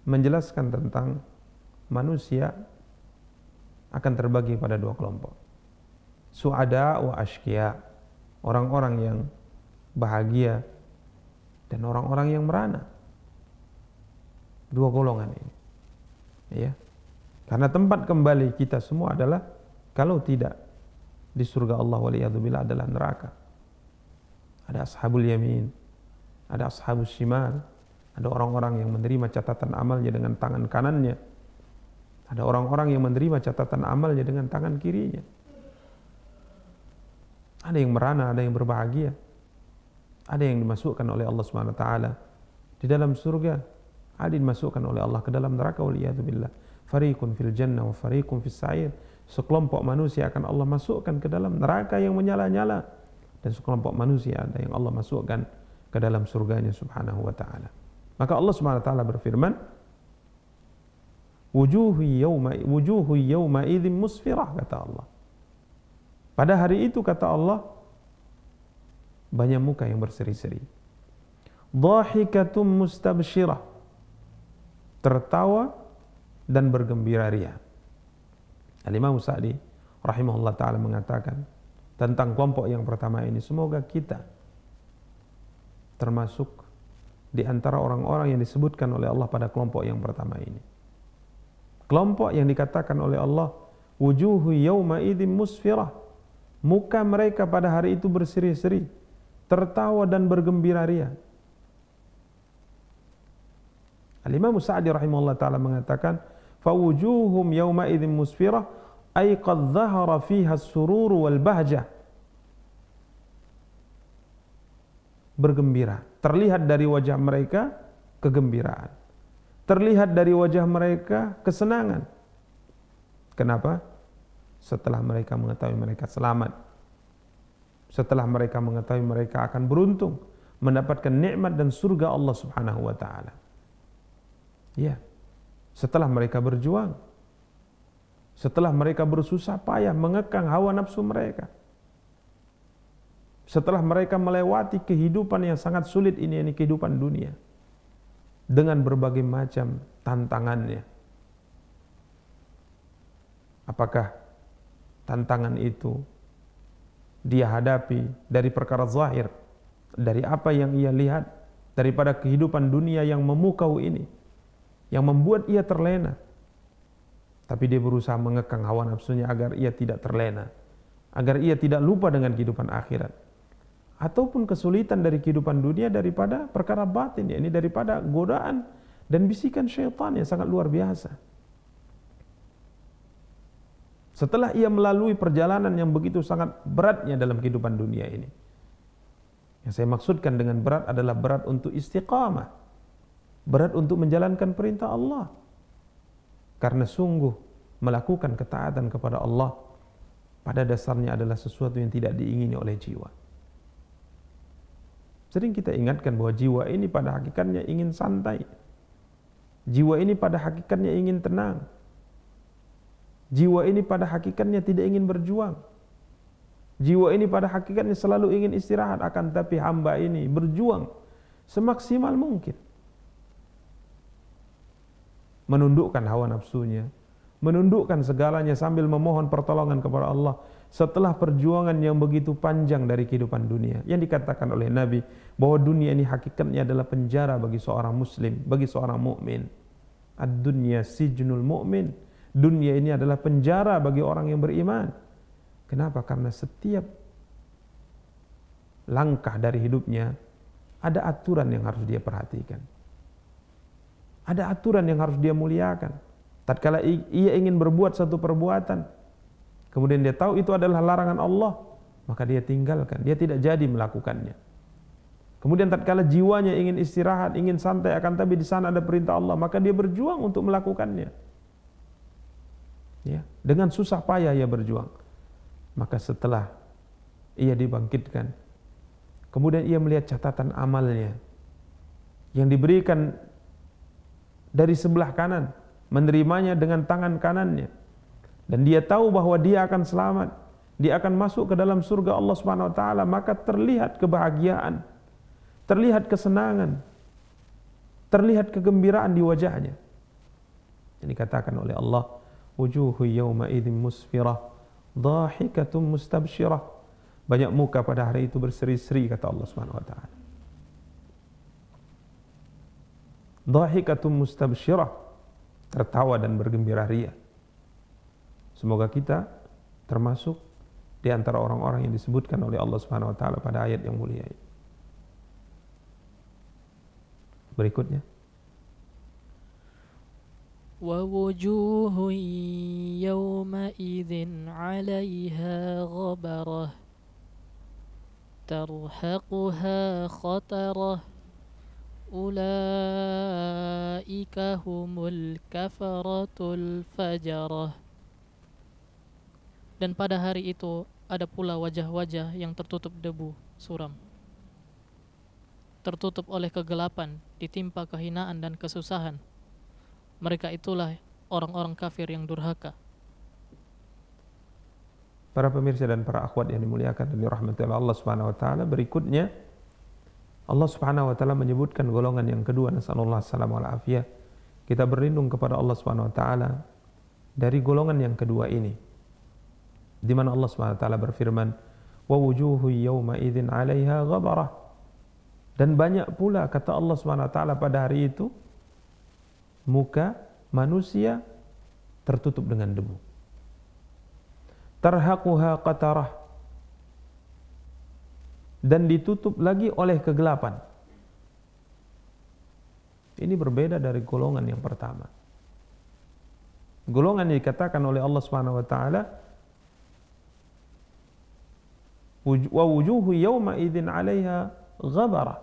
menjelaskan tentang manusia akan terbagi pada dua kelompok. Suada wa ashkia, orang-orang yang bahagia, dan orang-orang yang merana. Dua golongan ini. Ya. Karena tempat kembali kita semua adalah kalau tidak di surga Allah waliyadzubillah adalah neraka. Ada ashabul yamin, ada ashabul shimal, ada orang-orang yang menerima catatan amalnya dengan tangan kanannya. Ada orang-orang yang menerima catatan amalnya dengan tangan kirinya. Ada yang merana, ada yang berbahagia. Ada yang dimasukkan oleh Allah Subhanahu wa taala di dalam surga, ada yang dimasukkan oleh Allah ke dalam neraka billah. Fariqun fil jannah wa fariqun fis sa'ir. Sekelompok manusia akan Allah masukkan ke dalam neraka yang menyala-nyala dan sekelompok manusia ada yang Allah masukkan ke dalam surganya Subhanahu wa taala. Maka Allah Subhanahu wa taala berfirman, wujuhu yawma wujuhu yawma idzin musfirah kata Allah. Pada hari itu kata Allah banyak muka yang berseri-seri. Dhahikatum mustabshirah, Tertawa dan bergembira ria. Al-Imam Sa'di rahimahullah taala mengatakan tentang kelompok yang pertama ini, semoga kita termasuk di antara orang-orang yang disebutkan oleh Allah pada kelompok yang pertama ini. Kelompok yang dikatakan oleh Allah wujuhu yauma idzin musfirah. Muka mereka pada hari itu berseri-seri tertawa dan bergembira ria. Al-Imam Sa'di rahimahullah taala mengatakan, "Fawujuhum yawma idzin musfirah, ay qad dhahara fiha surur wal Bergembira. Terlihat dari wajah mereka kegembiraan. Terlihat dari wajah mereka kesenangan. Kenapa? Setelah mereka mengetahui mereka selamat setelah mereka mengetahui mereka akan beruntung mendapatkan nikmat dan surga Allah Subhanahu wa taala. Ya. Setelah mereka berjuang, setelah mereka bersusah payah mengekang hawa nafsu mereka. Setelah mereka melewati kehidupan yang sangat sulit ini, ini kehidupan dunia. Dengan berbagai macam tantangannya. Apakah tantangan itu dia hadapi, dari perkara zahir, dari apa yang ia lihat, daripada kehidupan dunia yang memukau ini, yang membuat ia terlena. Tapi dia berusaha mengekang hawa nafsunya agar ia tidak terlena, agar ia tidak lupa dengan kehidupan akhirat. Ataupun kesulitan dari kehidupan dunia daripada perkara batin, ya ini daripada godaan dan bisikan syaitan yang sangat luar biasa. Setelah ia melalui perjalanan yang begitu sangat beratnya dalam kehidupan dunia ini. Yang saya maksudkan dengan berat adalah berat untuk istiqamah. Berat untuk menjalankan perintah Allah. Karena sungguh melakukan ketaatan kepada Allah pada dasarnya adalah sesuatu yang tidak diingini oleh jiwa. Sering kita ingatkan bahwa jiwa ini pada hakikatnya ingin santai. Jiwa ini pada hakikatnya ingin tenang. Jiwa ini pada hakikatnya tidak ingin berjuang. Jiwa ini pada hakikatnya selalu ingin istirahat, akan tapi hamba ini berjuang semaksimal mungkin. Menundukkan hawa nafsunya, menundukkan segalanya sambil memohon pertolongan kepada Allah setelah perjuangan yang begitu panjang dari kehidupan dunia. Yang dikatakan oleh Nabi bahwa dunia ini hakikatnya adalah penjara bagi seorang muslim, bagi seorang mukmin. Ad-dunya sijnul mukmin Dunia ini adalah penjara bagi orang yang beriman. Kenapa? Karena setiap langkah dari hidupnya ada aturan yang harus dia perhatikan. Ada aturan yang harus dia muliakan. Tatkala ia ingin berbuat satu perbuatan, kemudian dia tahu itu adalah larangan Allah, maka dia tinggalkan. Dia tidak jadi melakukannya. Kemudian tatkala jiwanya ingin istirahat, ingin santai akan tapi di sana ada perintah Allah, maka dia berjuang untuk melakukannya. Ya, dengan susah payah ia berjuang. Maka setelah ia dibangkitkan, kemudian ia melihat catatan amalnya yang diberikan dari sebelah kanan, menerimanya dengan tangan kanannya. Dan dia tahu bahwa dia akan selamat, dia akan masuk ke dalam surga Allah Subhanahu wa taala, maka terlihat kebahagiaan, terlihat kesenangan, terlihat kegembiraan di wajahnya. Ini katakan oleh Allah wujuhu yawma idhim musfirah dhahikatum mustabshira, banyak muka pada hari itu berseri-seri kata Allah Subhanahu wa taala dhahikatum mustabshira, tertawa dan bergembira ria semoga kita termasuk di antara orang-orang yang disebutkan oleh Allah Subhanahu wa taala pada ayat yang mulia ini berikutnya ووجوه يومئذ عليها غبرة ترهقها خطرة أولئك هم الكفرة الفجرة Dan pada hari itu ada pula wajah-wajah yang tertutup debu, suram. Tertutup oleh kegelapan, ditimpa kehinaan dan kesusahan, mereka itulah orang-orang kafir yang durhaka. Para pemirsa dan para akhwat yang dimuliakan dan dirahmati Allah Subhanahu wa taala, berikutnya Allah Subhanahu wa taala menyebutkan golongan yang kedua nasallallahu alaihi Wasallam. Kita berlindung kepada Allah Subhanahu wa taala dari golongan yang kedua ini. Di mana Allah Subhanahu wa taala berfirman, "Wa wujuhu yawma idzin 'alaiha ghabarah." Dan banyak pula kata Allah Subhanahu wa taala pada hari itu muka manusia tertutup dengan debu. Tarhaquha qatarah dan ditutup lagi oleh kegelapan. Ini berbeda dari golongan yang pertama. Golongan yang dikatakan oleh Allah Subhanahu wa taala wa wujuhu yawma idzin alayha ghabara.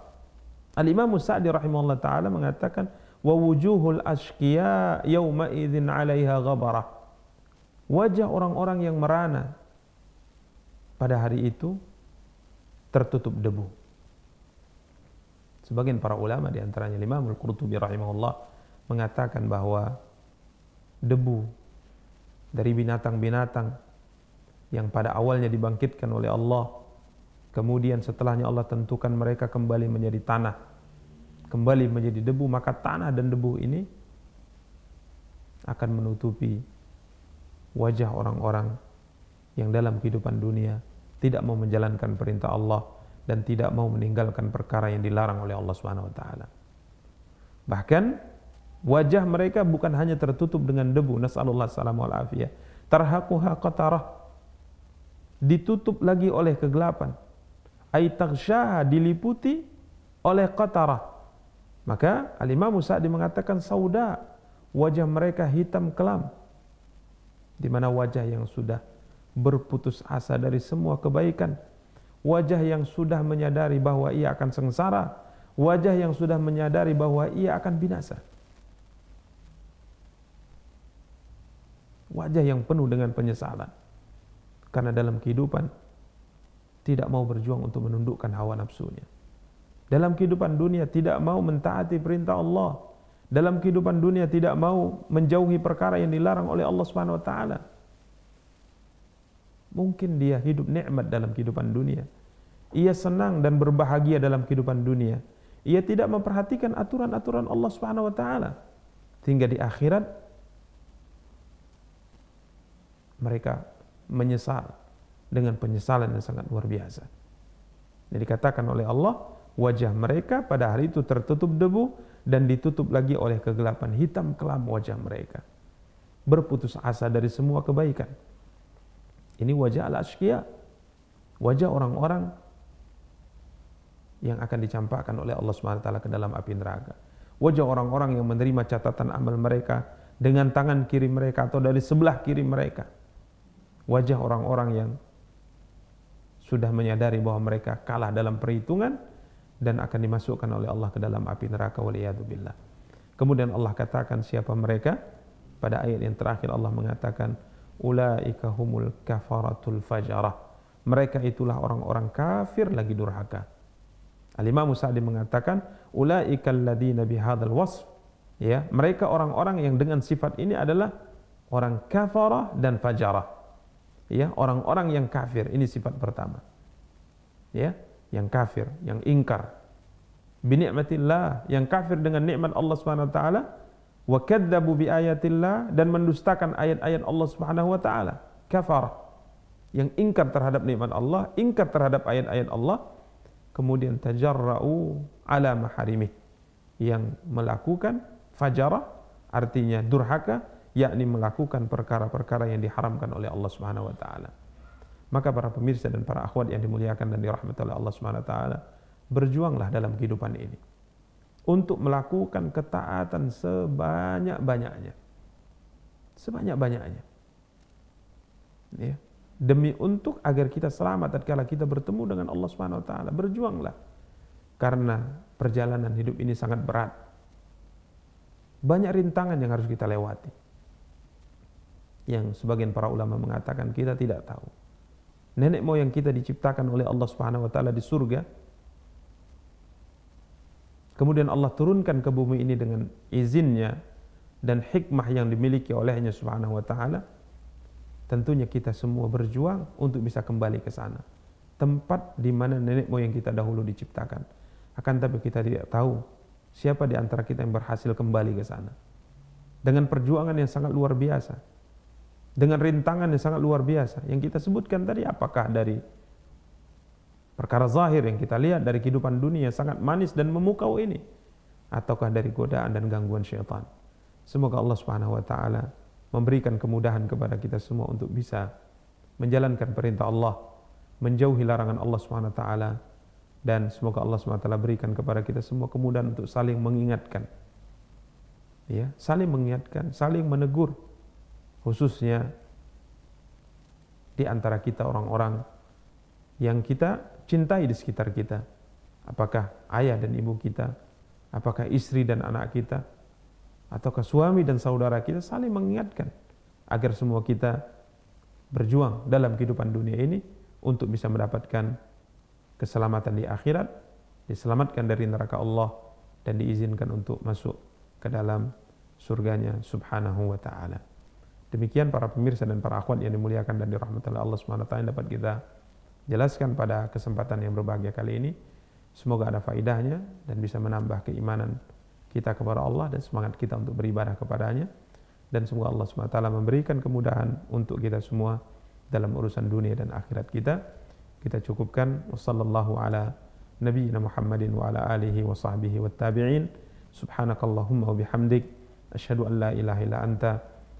Al-Imam Sa'di rahimahullah taala mengatakan wujuhul ashqiya yauma idin 'alaiha ghabara Wajah orang-orang yang merana pada hari itu tertutup debu. Sebagian para ulama di antaranya Imam Al-Qurtubi rahimahullah mengatakan bahwa debu dari binatang-binatang yang pada awalnya dibangkitkan oleh Allah kemudian setelahnya Allah tentukan mereka kembali menjadi tanah kembali menjadi debu, maka tanah dan debu ini akan menutupi wajah orang-orang yang dalam kehidupan dunia tidak mau menjalankan perintah Allah dan tidak mau meninggalkan perkara yang dilarang oleh Allah Subhanahu wa taala. Bahkan wajah mereka bukan hanya tertutup dengan debu, nasallallahu alaihi wal afiyah. Tarhaquha qatarah. Ditutup lagi oleh kegelapan. Ai diliputi oleh qatarah. Maka Al-Imam mengatakan sauda, wajah mereka hitam kelam. Di mana wajah yang sudah berputus asa dari semua kebaikan, wajah yang sudah menyadari bahwa ia akan sengsara, wajah yang sudah menyadari bahwa ia akan binasa. Wajah yang penuh dengan penyesalan. Karena dalam kehidupan tidak mau berjuang untuk menundukkan hawa nafsunya. Dalam kehidupan dunia tidak mau mentaati perintah Allah. Dalam kehidupan dunia tidak mau menjauhi perkara yang dilarang oleh Allah Subhanahu wa taala. Mungkin dia hidup nikmat dalam kehidupan dunia. Ia senang dan berbahagia dalam kehidupan dunia. Ia tidak memperhatikan aturan-aturan Allah Subhanahu wa taala. Sehingga di akhirat mereka menyesal dengan penyesalan yang sangat luar biasa. Jadi dikatakan oleh Allah, Wajah mereka pada hari itu tertutup debu dan ditutup lagi oleh kegelapan hitam kelam wajah mereka. Berputus asa dari semua kebaikan. Ini wajah al ashqiyah Wajah orang-orang yang akan dicampakkan oleh Allah SWT ke dalam api neraka. Wajah orang-orang yang menerima catatan amal mereka dengan tangan kiri mereka atau dari sebelah kiri mereka. Wajah orang-orang yang sudah menyadari bahwa mereka kalah dalam perhitungan, dan akan dimasukkan oleh Allah ke dalam api neraka waliyadzubillah. Kemudian Allah katakan siapa mereka? Pada ayat yang terakhir Allah mengatakan ulaika humul kafaratul fajarah. Mereka itulah orang-orang kafir lagi durhaka. Al-Imam Sa'di mengatakan ulaika alladziina bihadzal wasf. Ya, mereka orang-orang yang dengan sifat ini adalah orang kafarah dan fajarah. Ya, orang-orang yang kafir ini sifat pertama. Ya, yang kafir, yang ingkar. Binikmatillah yang kafir dengan nikmat Allah Subhanahu wa taala, wa kadzabu bi ayatillah dan mendustakan ayat-ayat Allah Subhanahu wa taala. Kafar. Yang ingkar terhadap nikmat Allah, ingkar terhadap ayat-ayat Allah, kemudian tajarra'u ala maharimih. Yang melakukan fajarah, artinya durhaka yakni melakukan perkara-perkara yang diharamkan oleh Allah Subhanahu wa taala. Maka para pemirsa dan para akhwat yang dimuliakan dan dirahmati oleh Allah Subhanahu wa taala, berjuanglah dalam kehidupan ini untuk melakukan ketaatan sebanyak-banyaknya. Sebanyak-banyaknya. Ya. Demi untuk agar kita selamat tatkala kita bertemu dengan Allah Subhanahu wa taala, berjuanglah. Karena perjalanan hidup ini sangat berat. Banyak rintangan yang harus kita lewati. Yang sebagian para ulama mengatakan kita tidak tahu nenek moyang kita diciptakan oleh Allah Subhanahu wa taala di surga. Kemudian Allah turunkan ke bumi ini dengan izinnya dan hikmah yang dimiliki olehnya Subhanahu wa taala. Tentunya kita semua berjuang untuk bisa kembali ke sana. Tempat di mana nenek moyang kita dahulu diciptakan. Akan tapi kita tidak tahu siapa di antara kita yang berhasil kembali ke sana. Dengan perjuangan yang sangat luar biasa dengan rintangan yang sangat luar biasa yang kita sebutkan tadi apakah dari perkara zahir yang kita lihat dari kehidupan dunia sangat manis dan memukau ini ataukah dari godaan dan gangguan syaitan semoga Allah Subhanahu wa taala memberikan kemudahan kepada kita semua untuk bisa menjalankan perintah Allah menjauhi larangan Allah Subhanahu wa taala dan semoga Allah SWT berikan kepada kita semua kemudahan untuk saling mengingatkan ya saling mengingatkan saling menegur khususnya di antara kita orang-orang yang kita cintai di sekitar kita. Apakah ayah dan ibu kita, apakah istri dan anak kita, ataukah suami dan saudara kita saling mengingatkan agar semua kita berjuang dalam kehidupan dunia ini untuk bisa mendapatkan keselamatan di akhirat, diselamatkan dari neraka Allah dan diizinkan untuk masuk ke dalam surganya subhanahu wa ta'ala. Demikian para pemirsa dan para akhwat yang dimuliakan dan dirahmati oleh Allah SWT wa dapat kita jelaskan pada kesempatan yang berbahagia kali ini. Semoga ada faidahnya dan bisa menambah keimanan kita kepada Allah dan semangat kita untuk beribadah kepadanya dan semoga Allah SWT memberikan kemudahan untuk kita semua dalam urusan dunia dan akhirat kita kita cukupkan Wassalamualaikum ala nabiyina Muhammadin wa ala alihi wa sahbihi wa tabi'in subhanakallahumma wa bihamdik an la ilaha illa anta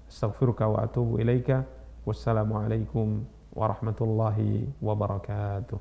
Astaghfiruka wa atubu ilaika. Wassalamualaikum warahmatullahi wabarakatuh.